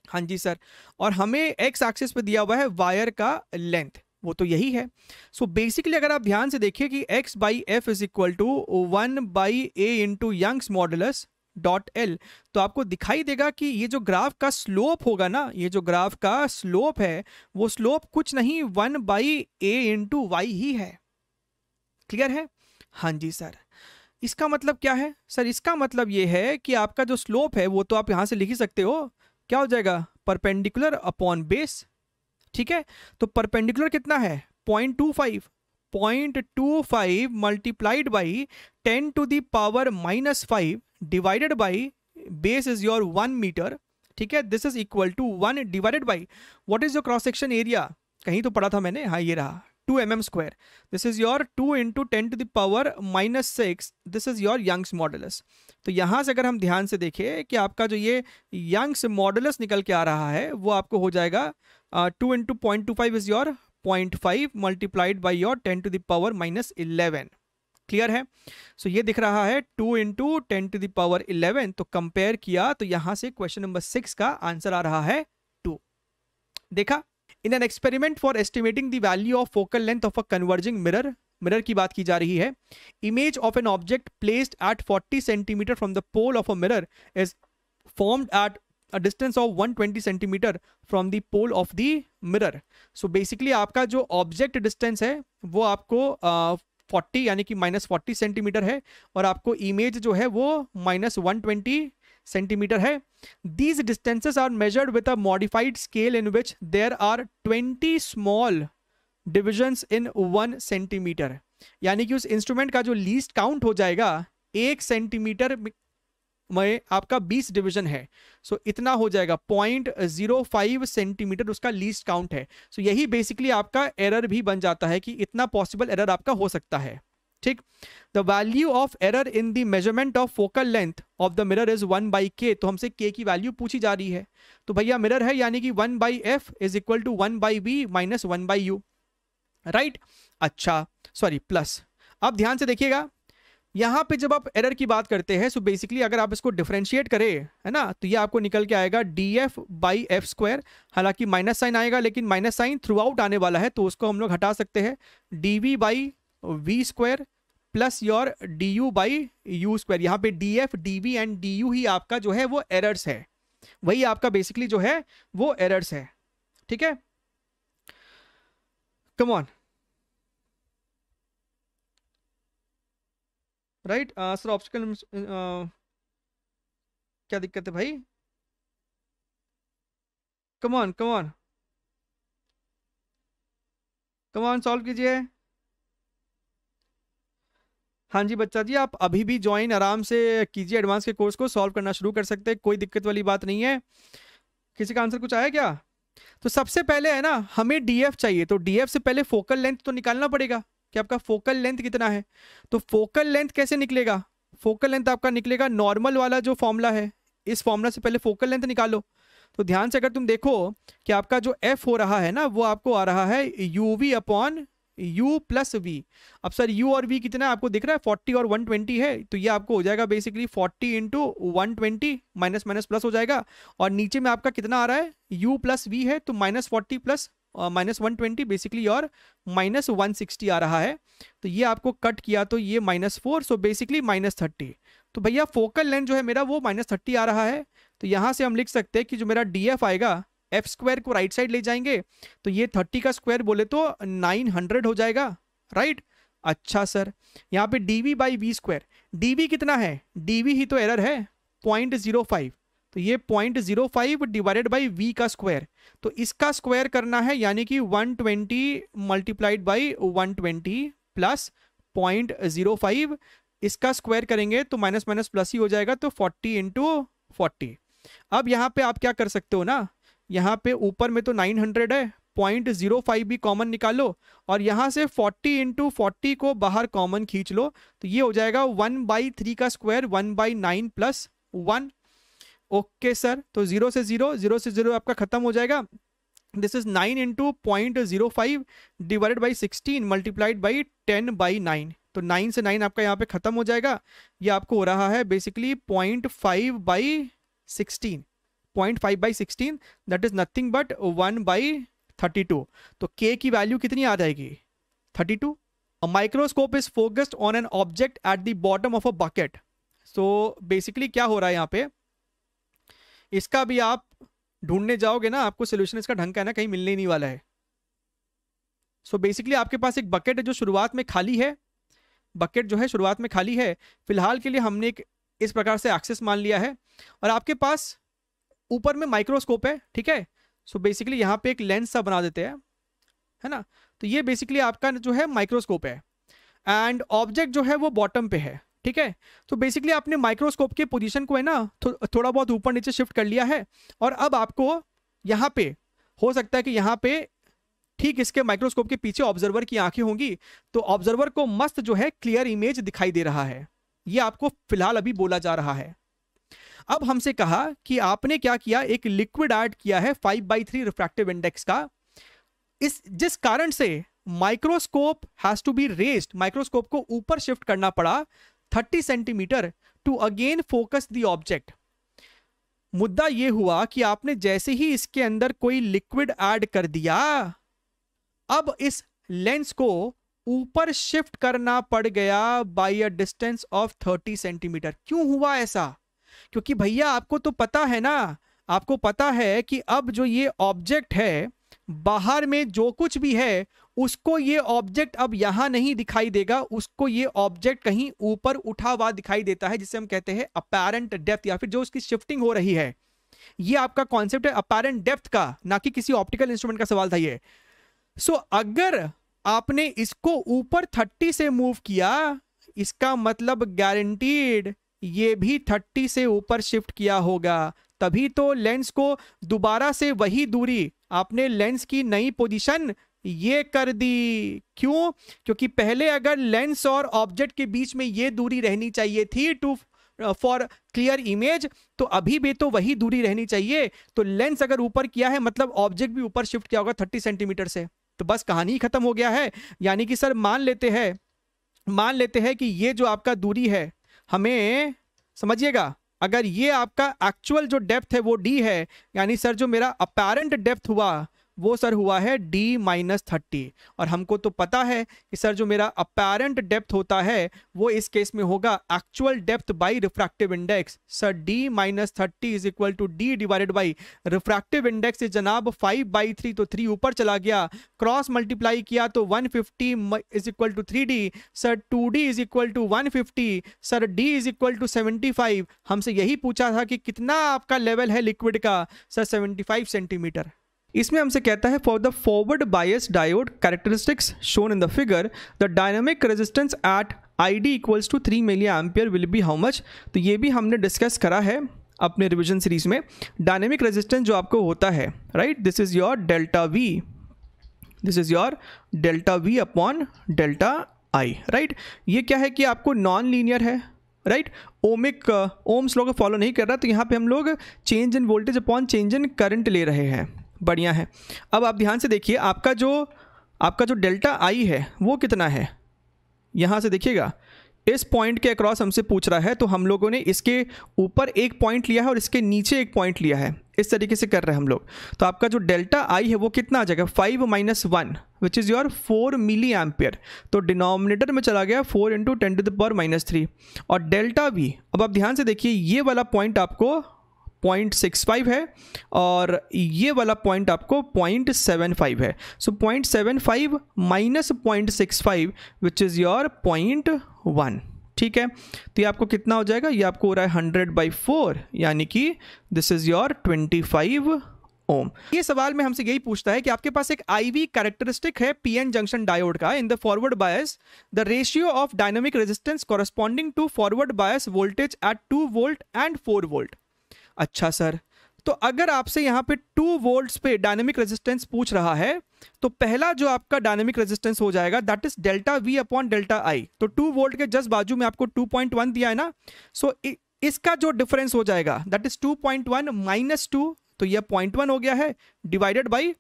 हाँ जी सर और हमें एक्स एक्सिस पे दिया हुआ है वायर का लेंथ वो तो यही है सो so बेसिकली अगर आप ध्यान से देखिए कि X by F is equal to one by A into Young's modulus dot L तो आपको दिखाई देगा कि ये जो ग्राफ का स्लोप होगा ना ये जो ग्राफ का स्लोप है वो स्लोप कुछ नहीं one by A into Y ही है क्लियर है हाँ जी सर इसका मतलब क्या है सर इसका मतलब ये है कि आपका जो स्लोप है वो तो आप यहाँ से लिख ही सकते हो क्या हो जाएगा परपेंडिकुलर अपॉन बेस ठीक है तो परपेंडिकुलर कितना है point two five point two five multiplied by ten to the power minus five divided by base is your one metre ठीक है this is equal to one divided by what is your cross section area कहीं तो पढ़ा था मैंने हाँ ये रहा two M M square this is your two into ten to the power minus six this is your Young's modulus तो यहाँ से अगर हम ध्यान से देखें कि आपका जो ये यंग्स मॉडलस निकल के आ रहा है वो आपको हो जाएगा two into point two five is your point five multiplied by your ten to the power minus eleven clear है सो so, ये दिख रहा है two into ten to the power eleven तो कंपेयर किया तो यहाँ से क्वेश्चन नंबर सिक्स का आंसर आ रहा है टू देखा in an experiment for estimating the value of focal length of a converging mirror mirror की बात की जा रही है image of an object placed at 40 centimetre from the pole of a mirror is formed at a distance of 120 centimetre from the pole of the mirror so basically आपका जो object distance है वो आपको फोर्टी 40 यानी कि minus forty centimetre है और आपको इमेज जो है वो माइनस वन ट्वेंटी सेंटीमीटर है these distances are measured with a modified scale in which there are twenty small divisions in one centimetre यानी कि उस इंस्ट्रूमेंट का जो लीस्ट काउंट हो जाएगा एक सेंटीमीटर में आपका 20 डिवीजन है सो so, इतना हो जाएगा पॉइंट जीरो फाइव सेंटीमीटर उसका लीस्ट काउंट है सो so, यही बेसिकली आपका एरर भी बन जाता है कि इतना पॉसिबल एरर आपका हो सकता है ठीक the value of error in the measurement of focal length of the mirror is one by K तो हमसे के की वैल्यू पूछी जा रही है तो भैया मिरर है यानी कि one by F is equal to one by V minus one by U right अच्छा सॉरी प्लस अब ध्यान से देखिएगा यहां पे जब आप एरर की बात करते हैं सो बेसिकली अगर आप इसको डिफ्रेंशिएट करें है ना तो ये आपको निकल के आएगा D F by F square हालांकि माइनस साइन आएगा लेकिन माइनस साइन थ्रू आउट आने वाला है तो उसको हम लोग हटा सकते हैं D V by V square plus your D U by U square यहाँ पे D F D V and D U ही आपका जो है वो एरर्स है वही आपका बेसिकली जो है वो एरर्स है ठीक है come on right sir optical क्या दिक्कत है भाई come on come on come on solve कीजिए हाँ जी बच्चा जी आप अभी भी ज्वाइन आराम से कीजिए एडवांस के कोर्स को सॉल्व करना शुरू कर सकते हैं कोई दिक्कत वाली बात नहीं है किसी का आंसर कुछ आया क्या तो सबसे पहले है ना हमें डीएफ चाहिए तो डीएफ से पहले फोकल लेंथ तो निकालना पड़ेगा कि आपका फोकल लेंथ कितना है तो फोकल लेंथ कैसे निकलेगा फोकल लेंथ आपका निकलेगा नॉर्मल वाला जो फॉर्मूला है इस फॉर्मूला से पहले फोकल लेंथ निकालो तो ध्यान से अगर तुम देखो कि आपका जो एफ हो रहा है ना वो आपको आ रहा है U V upon u plus V अब सर u और v कितना है आपको दिख रहा है 40 और 120 है तो ये आपको हो जाएगा basically 40 into one twenty minus minus plus हो जाएगा और नीचे में आपका कितना आ रहा है u प्लस वी है तो minus forty plus minus one twenty basically और माइनस वन सिक्सटी आ रहा है तो ये आपको कट किया तो ये minus four so basically minus thirty तो भैया फोकल लेंथ जो है मेरा वो माइनस थर्टी आ रहा है तो यहाँ से हम लिख सकते हैं कि जो मेरा डी एफ आएगा एफ स्क्वायर को राइट साइड ले जाएंगे तो ये थर्टी का स्क्वायर बोले तो नाइन हंड्रेड हो जाएगा राइट अच्छा सर यहाँ पे D V by V square D V कितना है डी वी ही तो एरर है पॉइंट जीरो फाइव तो ये point zero five divided by V का स्क्वायर तो इसका स्क्वायर करना है यानी कि one twenty multiplied by one twenty plus point zero five इसका स्क्वायर करेंगे तो माइनस माइनस प्लस ही हो जाएगा तो फोर्टी इंटू फोर्टी अब यहाँ पे आप क्या कर सकते हो ना यहाँ पे ऊपर में तो 900 है पॉइंट जीरो फाइव भी कॉमन निकालो और यहाँ से 40 इंटू फोर्टी को बाहर कॉमन खींच लो तो ये हो जाएगा वन बाई थ्री का square one by nine plus one okay sir तो ज़ीरो से ज़ीरो ज़ीरो से ज़ीरो आपका ख़त्म हो जाएगा this is nine into point zero five divided by sixteen multiplied by ten by nine तो नाइन से नाइन आपका यहाँ पे ख़त्म हो जाएगा ये आपको हो रहा है basically point five by sixteen point five by sixteen that is nothing but one by thirty two तो के की वैल्यू कितनी आ जाएगी thirty two microscope is focused on an object at the bottom of a bucket so basically क्या हो रहा है यहाँ पे इसका भी आप ढूंढने जाओगे ना आपको सोल्यूशन इसका ढंग का है ना कहीं मिलने नहीं वाला है सो so बेसिकली आपके पास एक बकेट है जो शुरुआत में खाली है बकेट जो है शुरुआत में खाली है फिलहाल के लिए हमने एक इस प्रकार से एक्सेस मान लिया है और आपके पास ऊपर में माइक्रोस्कोप है ठीक है सो बेसिकली यहाँ पे एक लेंस सा बना देते हैं है ना तो ये बेसिकली आपका जो है माइक्रोस्कोप है एंड ऑब्जेक्ट जो है वो बॉटम पे है ठीक है तो बेसिकली आपने माइक्रोस्कोप के पोजीशन को है ना थो, थोड़ा बहुत ऊपर नीचे शिफ्ट कर लिया है और अब आपको यहाँ पे हो सकता है कि यहाँ पे ठीक इसके माइक्रोस्कोप के पीछे ऑब्जर्वर की आंखें होंगी तो ऑब्जर्वर को मस्त जो है क्लियर इमेज दिखाई दे रहा है ये आपको फिलहाल अभी बोला जा रहा है अब हमसे कहा कि आपने क्या किया एक लिक्विड ऐड किया है five by three refractive index का इस जिस कारण से microscope has to be raise microscope को ऊपर शिफ्ट करना पड़ा thirty centimetre to again focus the object मुद्दा यह हुआ कि आपने जैसे ही इसके अंदर कोई लिक्विड ऐड कर दिया अब इस लेंस को ऊपर शिफ्ट करना पड़ गया by a distance of 30 centimetre क्यों हुआ ऐसा क्योंकि भैया आपको तो पता है ना आपको पता है कि अब जो ये ऑब्जेक्ट है बाहर में जो कुछ भी है उसको ये ऑब्जेक्ट अब यहाँ नहीं दिखाई देगा उसको ये ऑब्जेक्ट कहीं ऊपर उठा हुआ दिखाई देता है जिसे हम कहते हैं अपेरेंट डेप्थ या फिर जो उसकी शिफ्टिंग हो रही है ये आपका कॉन्सेप्ट है अपेरेंट डेप्थ का ना कि किसी ऑप्टिकल इंस्ट्रूमेंट का सवाल था ये सो so, अगर आपने इसको ऊपर थर्टी से मूव किया इसका मतलब गारंटीड ये भी थर्टी से ऊपर शिफ्ट किया होगा तभी तो लेंस को दोबारा से वही दूरी आपने लेंस की नई पोजीशन ये कर दी क्यों क्योंकि पहले अगर लेंस और ऑब्जेक्ट के बीच में ये दूरी रहनी चाहिए थी टू फॉर क्लियर इमेज तो अभी भी तो वही दूरी रहनी चाहिए तो लेंस अगर ऊपर किया है मतलब ऑब्जेक्ट भी ऊपर शिफ्ट किया होगा थर्टी सेंटीमीटर से तो बस कहानी खत्म हो गया है यानी कि सर मान लेते हैं मान लेते हैं कि ये जो आपका दूरी है हमें समझिएगा अगर ये आपका एक्चुअल जो डेप्थ है वो डी है यानी सर जो मेरा अपेरेंट डेप्थ हुआ वो सर हुआ है डी माइनस थर्टी और हमको तो पता है कि सर जो मेरा अपेरेंट डेप्थ होता है वो इस केस में होगा actual depth by refractive index sir D minus thirty is equal to D divided by refractive index जनाब फाइव बाई थ्री तो थ्री ऊपर चला गया क्रॉस मल्टीप्लाई किया तो one fifty is equal to three D sir two D is equal to one fifty sir D is equal to seventy five हमसे यही पूछा था कि कितना आपका लेवल है लिक्विड का सर सेवेंटी फाइव सेंटीमीटर इसमें हमसे कहता है for the forward bias diode characteristics shown in the figure the dynamic resistance at I D equals to three million ampere will be how much तो ये भी हमने डिस्कस करा है अपने रिविजन सीरीज में डायनेमिक रेजिस्टेंस जो आपको होता है right this is your delta V this is your delta V upon delta I right ये क्या है कि आपको नॉन लीनियर है राइट ओमिक ओम्स लोग फॉलो नहीं कर रहा तो यहाँ पे हम लोग change in voltage upon change in current ले रहे हैं बढ़िया है अब आप ध्यान से देखिए आपका जो आपका जो डेल्टा आई है वो कितना है यहाँ से देखिएगा इस पॉइंट के अक्रॉस हमसे पूछ रहा है तो हम लोगों ने इसके ऊपर एक पॉइंट लिया है और इसके नीचे एक पॉइंट लिया है इस तरीके से कर रहे हैं हम लोग तो आपका जो डेल्टा आई है वो कितना आ जाएगा five minus one which is your four milli ampere तो डिनोमिनेटर में चला गया four into ten to the power minus three और डेल्टा भी अब आप ध्यान से देखिए ये वाला पॉइंट आपको पॉइंट सिक्स फाइव है और ये वाला पॉइंट आपको पॉइंट सेवन फाइव है so point seven five minus point six five which is your point one ठीक है तो ये आपको कितना हो जाएगा ये आपको हो रहा है हंड्रेड बाई फोर यानी कि this is your twenty five ohm ये सवाल में हमसे यही पूछता है कि आपके पास एक आईवी कैरेक्टरिस्टिक है पीएन जंक्शन डायोड का in the forward bias the ratio of dynamic resistance corresponding to forward bias voltage at two volt and four volt अच्छा सर तो अगर आपसे यहाँ पे टू वोल्ट्स पे डायनेमिक रेजिस्टेंस पूछ रहा है तो पहला जो आपका डायनेमिक रेजिस्टेंस हो जाएगा that is delta V upon delta I तो टू वोल्ट के जस्ट बाजू में आपको टू पॉइंट वन दिया है ना सो so, इसका जो डिफरेंस हो जाएगा that is two point one minus two तो यह पॉइंट वन हो गया है डिवाइडेड बाई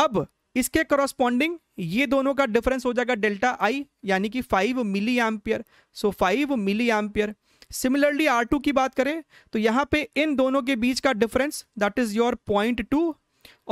अब इसके करोस्पॉन्डिंग ये दोनों का डिफरेंस हो जाएगा डेल्टा आई यानी कि five milli ampere so five milli ampere similarly R two की बात करें तो यहाँ पे इन दोनों के बीच का difference that is your point two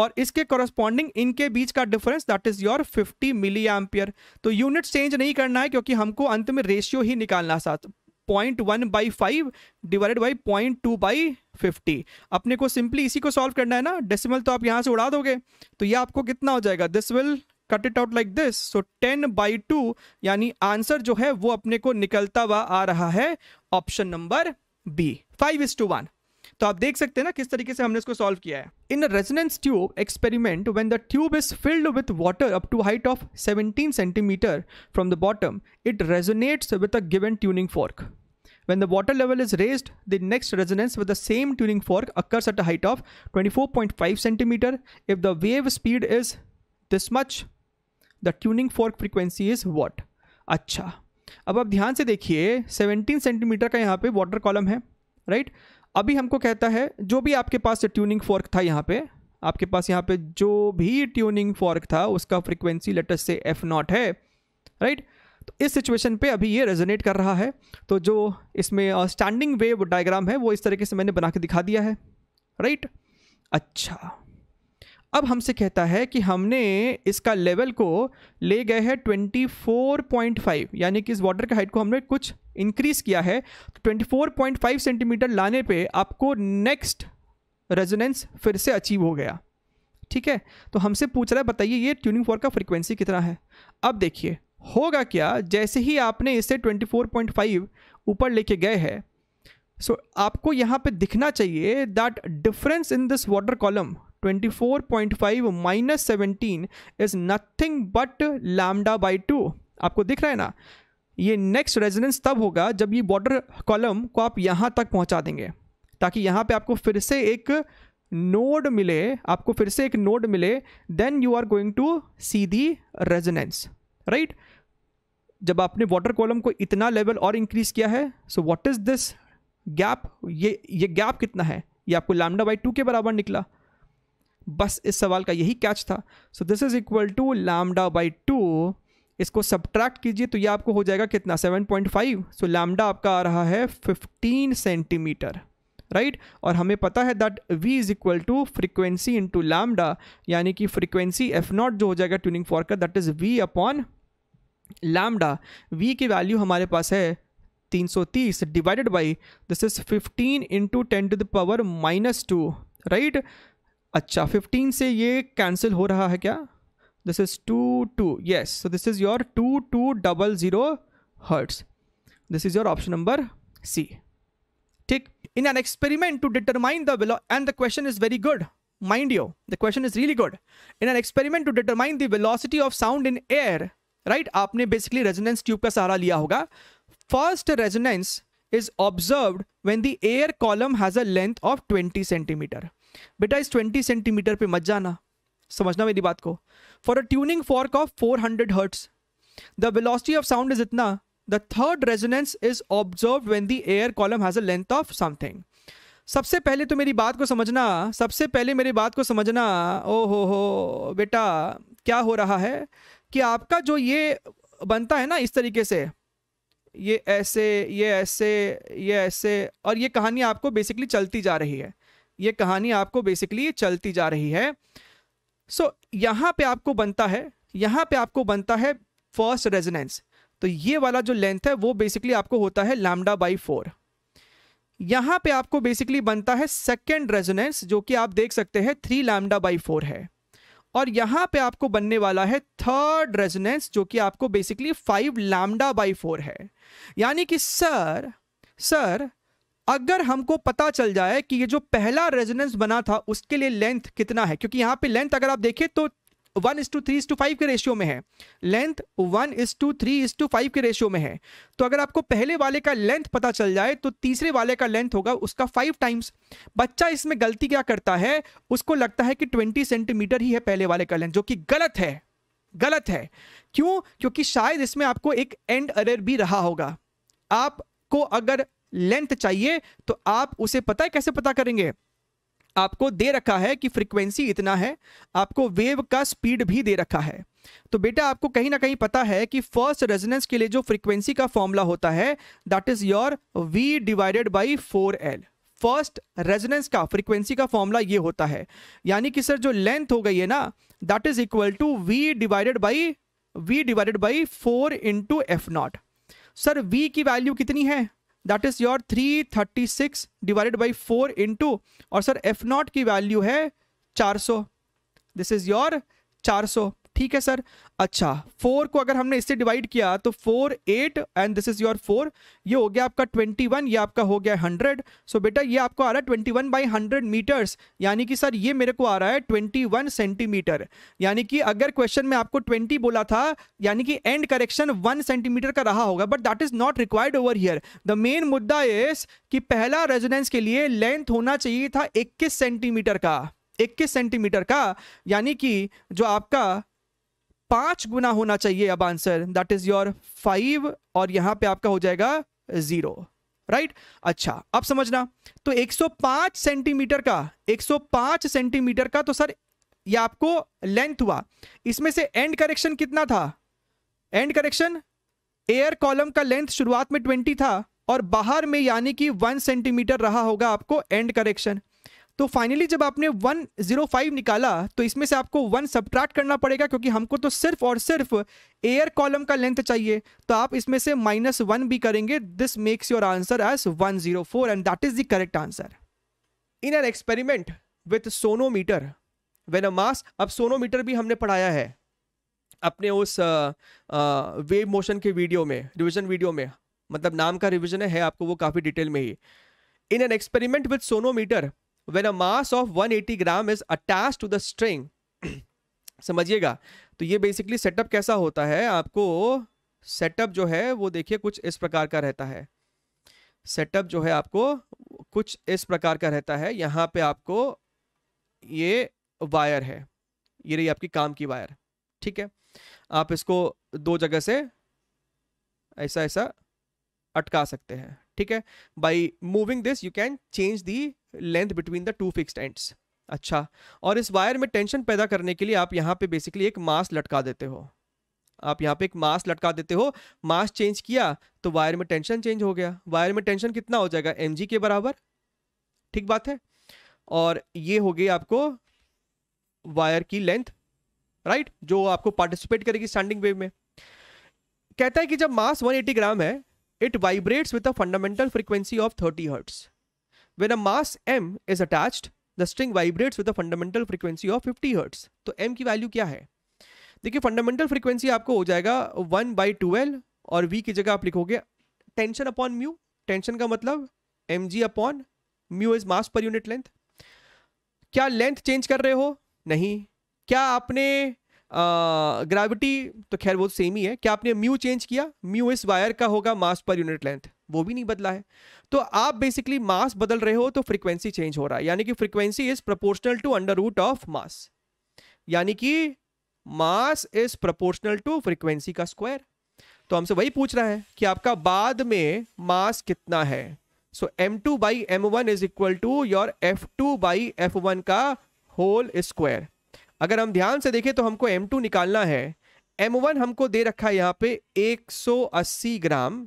और इसके कॉरस्पॉन्डिंग इनके बीच का difference that is your 50 milli ampere तो यूनिट चेंज नहीं करना है क्योंकि हमको अंत में रेशियो ही निकालना साथ point one by five divided by point two by fifty अपने को सिंपली इसी को सॉल्व करना है ना डेसिमल तो आप यहाँ से उड़ा दोगे तो ये आपको कितना हो जाएगा this will cut it out like this so ten by two यानी आंसर जो है वो अपने को निकलता हुआ आ रहा है option number B five is to one तो आप देख सकते हैं ना किस तरीके से हमने इसको सॉल्व किया है in resonance tube experiment when the tube is filled with water up to height of 17 centimetre from the bottom it resonates with a given tuning fork When the water level is raised, the next resonance with the same tuning fork occurs at a height of 24.5 centimetre if the wave speed is this much the tuning fork frequency is what अच्छा अब आप ध्यान से देखिए 17 centimetre का यहाँ पे water column है राइट अभी हमको कहता है जो भी आपके पास ट्यूनिंग फॉर्क था यहाँ पे आपके पास यहाँ पे जो भी ट्यूनिंग फॉर्क था उसका फ्रीक्वेंसी लेटेस्ट से एफ नॉट है राइट तो इस सिचुएशन पे अभी ये रेजोनेट कर रहा है तो जो इसमें स्टैंडिंग वेव डायग्राम है वो इस तरीके से मैंने बना के दिखा दिया है राइट अच्छा अब हमसे कहता है कि हमने इसका लेवल को ले गए हैं 24.5 यानी कि इस वाटर के हाइट को हमने कुछ इंक्रीज़ किया है तो 24.5 सेंटीमीटर लाने पे आपको नेक्स्ट रेजोनेंस फिर से अचीव हो गया ठीक है तो हमसे पूछ रहा है बताइए ये ट्यूनिंग फोर का फ्रिक्वेंसी कितना है अब देखिए होगा क्या जैसे ही आपने इसे 24.5 ऊपर लेके गए हैं सो so, आपको यहाँ पे दिखना चाहिए that difference in this water column 24.5 minus seventeen is nothing but lambda by two आपको दिख रहा है ना ये नेक्स्ट रेजिडेंस तब होगा जब ये बॉर्डर कॉलम को आप यहाँ तक पहुँचा देंगे ताकि यहाँ पे आपको फिर से एक नोड मिले आपको फिर से एक नोड मिले then you are going to see the resonance right जब आपने वाटर कॉलम को इतना लेवल और इंक्रीज किया है so what is this gap ये ये गैप कितना है ये आपको लैमडा बाई टू के बराबर निकला बस इस सवाल का यही कैच था so this is equal to lambda by two इसको सब्ट्रैक्ट कीजिए तो ये आपको हो जाएगा कितना 7.5 सो लामडा आपका आ रहा है 15 सेंटीमीटर राइट right? और हमें पता है that v is equal to frequency into lambda यानी कि फ्रिक्वेंसी एफ नॉट जो हो जाएगा ट्यूनिंग फॉर का that is v upon lambda v की वैल्यू हमारे पास है 330 divided by this is 15 into ten to the power minus two right अच्छा फिफ्टीन से ये कैंसिल हो रहा है क्या this is two two yes so this is your two two double zero hertz this is your option number C ठीक in an experiment to determine the end the question is very good mind you the question is really good in an experiment to determine velocity of sound in air right आपने basically resonance tube का सहारा लिया होगा first resonance is observe when the air column has a length of twenty centimetre बेटा इस twenty centimetre पे मत जाना समझना मेरी बात को for a tuning fork of four hundred hertz the velocity of sound is इतना the third resonance is observe when the air column has a length of something सबसे पहले तो मेरी बात को समझना सबसे पहले मेरी बात को समझना ओ हो हो बेटा क्या हो रहा है कि आपका जो ये बनता है ना इस तरीके से ये ऐसे ये ऐसे ये ऐसे और ये कहानी आपको बेसिकली चलती जा रही है ये कहानी आपको बेसिकली चलती जा रही है सो so, यहां पे आपको बनता है यहां पे आपको बनता है फर्स्ट रेजोनेंस तो ये वाला जो लेंथ है वो बेसिकली आपको होता है लैमडा बाई फोर यहां पे आपको बेसिकली बनता है सेकेंड रेजोनेंस जो कि आप देख सकते हैं थ्री लैमडा बाई फोर है और यहां पे आपको बनने वाला है थर्ड रेजोनेंस जो कि आपको basically five lambda by four है यानी कि सर सर अगर हमको पता चल जाए कि ये जो पहला रेजोनेंस बना था उसके लिए लेंथ कितना है क्योंकि यहाँ पे लेंथ अगर आप देखें तो one is to three is to five के रेशियो में है length one is to three is to five के रेशियो में है तो अगर आपको पहले वाले का लेंथ पता चल जाए तो तीसरे वाले का लेंथ होगा उसका फाइव टाइम्स बच्चा इसमें गलती क्या करता है उसको लगता है कि ट्वेंटी सेंटीमीटर ही है पहले वाले का लेंथ जो कि गलत है गलत है क्यों क्योंकि शायद इसमें आपको एक एंड अरेर भी रहा होगा आपको अगर लेंथ चाहिए तो आप उसे पता है कैसे पता करेंगे आपको दे रखा है कि फ्रीक्वेंसी इतना है आपको वेव का स्पीड भी दे रखा है तो बेटा आपको कहीं ना कहीं पता है कि फर्स्ट रेजोनेंस के लिए जो फ्रीक्वेंसी का फॉर्मूला होता है that is your V divided by four L first resonance का फ्रीक्वेंसी का फॉर्मूला ये होता है यानी कि सर जो लेंथ हो गई है ना that is equal to V divided by V divided by four into F naught sir V की वैल्यू कितनी है that is your 336 divided by four two और सर एफ नॉट की वैल्यू है 400 दिस इज योर 400 ठीक है sir अच्छा four को अगर हमने इससे डिवाइड किया तो four eight and this is your four ये हो गया आपका ट्वेंटी वन ये आपका हो गया हंड्रेड सो बेटा ये आपको आ रहा है twenty one by hundred metres यानी कि सर ये मेरे को आ रहा है ट्वेंटी वन सेंटीमीटर यानी कि अगर क्वेश्चन में आपको ट्वेंटी बोला था यानी कि एंड करेक्शन वन सेंटीमीटर का रहा होगा but that is not required over here the main मुद्दा इज कि पहला रेजोनेंस के लिए लेंथ होना चाहिए था इक्कीस सेंटीमीटर का इक्कीस सेंटीमीटर का यानी कि जो आपका पांच गुना होना चाहिए अब answer that is your five और यहां पे आपका हो जाएगा जीरो राइट right? अच्छा अब समझना तो 105 सेंटीमीटर का 105 सेंटीमीटर का तो सर ये आपको लेंथ हुआ इसमें से एंड करेक्शन कितना था एंड करेक्शन एयर कॉलम का लेंथ शुरुआत में 20 था और बाहर में यानी कि 1 सेंटीमीटर रहा होगा आपको एंड करेक्शन तो फाइनली जब आपने 105 निकाला तो इसमें से आपको वन सब्ट्रैक्ट करना पड़ेगा क्योंकि हमको तो सिर्फ और सिर्फ एयर कॉलम का लेंथ चाहिए तो आप इसमें से माइनस वन भी करेंगे this makes your answer as 104 and that is the correct answer in an experiment with sonometer when a mass अब सोनोमीटर भी हमने पढ़ाया है अपने उस वेव मोशन के वीडियो में रिविजन वीडियो में मतलब नाम का रिविजन है आपको वो काफ़ी डिटेल में ही in an experiment with sonometer when a mass of 180 gram is attached to the string समझिएगा तो ये बेसिकली सेटअप कैसा होता है आपको सेटअप जो है वो देखिए कुछ इस प्रकार का रहता है सेटअप जो है आपको कुछ इस प्रकार का रहता है यहाँ पे आपको ये वायर है ये रही आपकी काम की वायर ठीक है आप इसको दो जगह से ऐसा ऐसा अटका सकते हैं ठीक है by moving this you can change the length between the two fix ends अच्छा और इस वायर में टेंशन पैदा करने के लिए आप यहाँ पे बेसिकली एक मास लटका देते हो आप यहाँ पे एक मास लटका देते हो मास चेंज किया तो वायर में टेंशन चेंज हो गया वायर में टेंशन कितना हो जाएगा एम के बराबर ठीक बात है और ये हो गई आपको वायर की लेंथ राइट जो आपको पार्टिसिपेट करेगी स्टैंडिंग वेव में कहता है कि जब मास 180 ग्राम है it vibrates with a fundamental frequency of 30 hertz When a mass m is attached, the string vibrates with a fundamental frequency of 50 hertz. तो m की वैल्यू क्या है देखिए फंडामेंटल फ्रीक्वेंसी आपको हो जाएगा वन बाई ट्वेल्व और v की जगह आप लिखोगे टेंशन अपॉन म्यू टेंशन का मतलब M G upon mu is mass per unit length क्या लेंथ चेंज कर रहे हो नहीं क्या आपने ग्रेविटी तो खैर वो सेम ही है क्या आपने म्यू चेंज किया म्यू इस वायर का होगा मास पर यूनिट लेंथ वो भी नहीं बदला है तो आप बेसिकली मास बदल रहे हो तो फ्रीक्वेंसी चेंज हो रहा है यानी कि frequency is proportional to under root of mass यानी कि mass is proportional to frequency का स्क्वायर तो हमसे वही पूछ रहा है कि आपका बाद में मास कितना है so M two by M one is equal to your F two by F one का होल स्क्वायर अगर हम ध्यान से देखें तो हमको एम टू निकालना है एम वन हमको दे रखा है यहाँ पे 180 ग्राम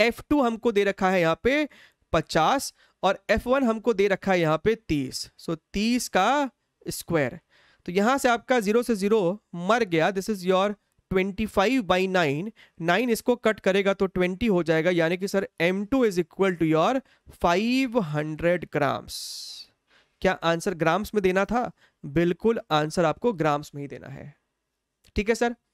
एफ टू हमको दे रखा है यहाँ पे 50 और एफ वन हमको दे रखा है यहाँ पे 30 सो so, 30 का स्क्वायर तो यहाँ से आपका जीरो से जीरो मर गया this is your 25 five by nine nine इसको कट करेगा तो 20 हो जाएगा यानी कि sir M2 two is equal to your five hundred grams क्या आंसर ग्राम्स में देना था बिल्कुल आंसर आपको ग्राम्स में ही देना है ठीक है सर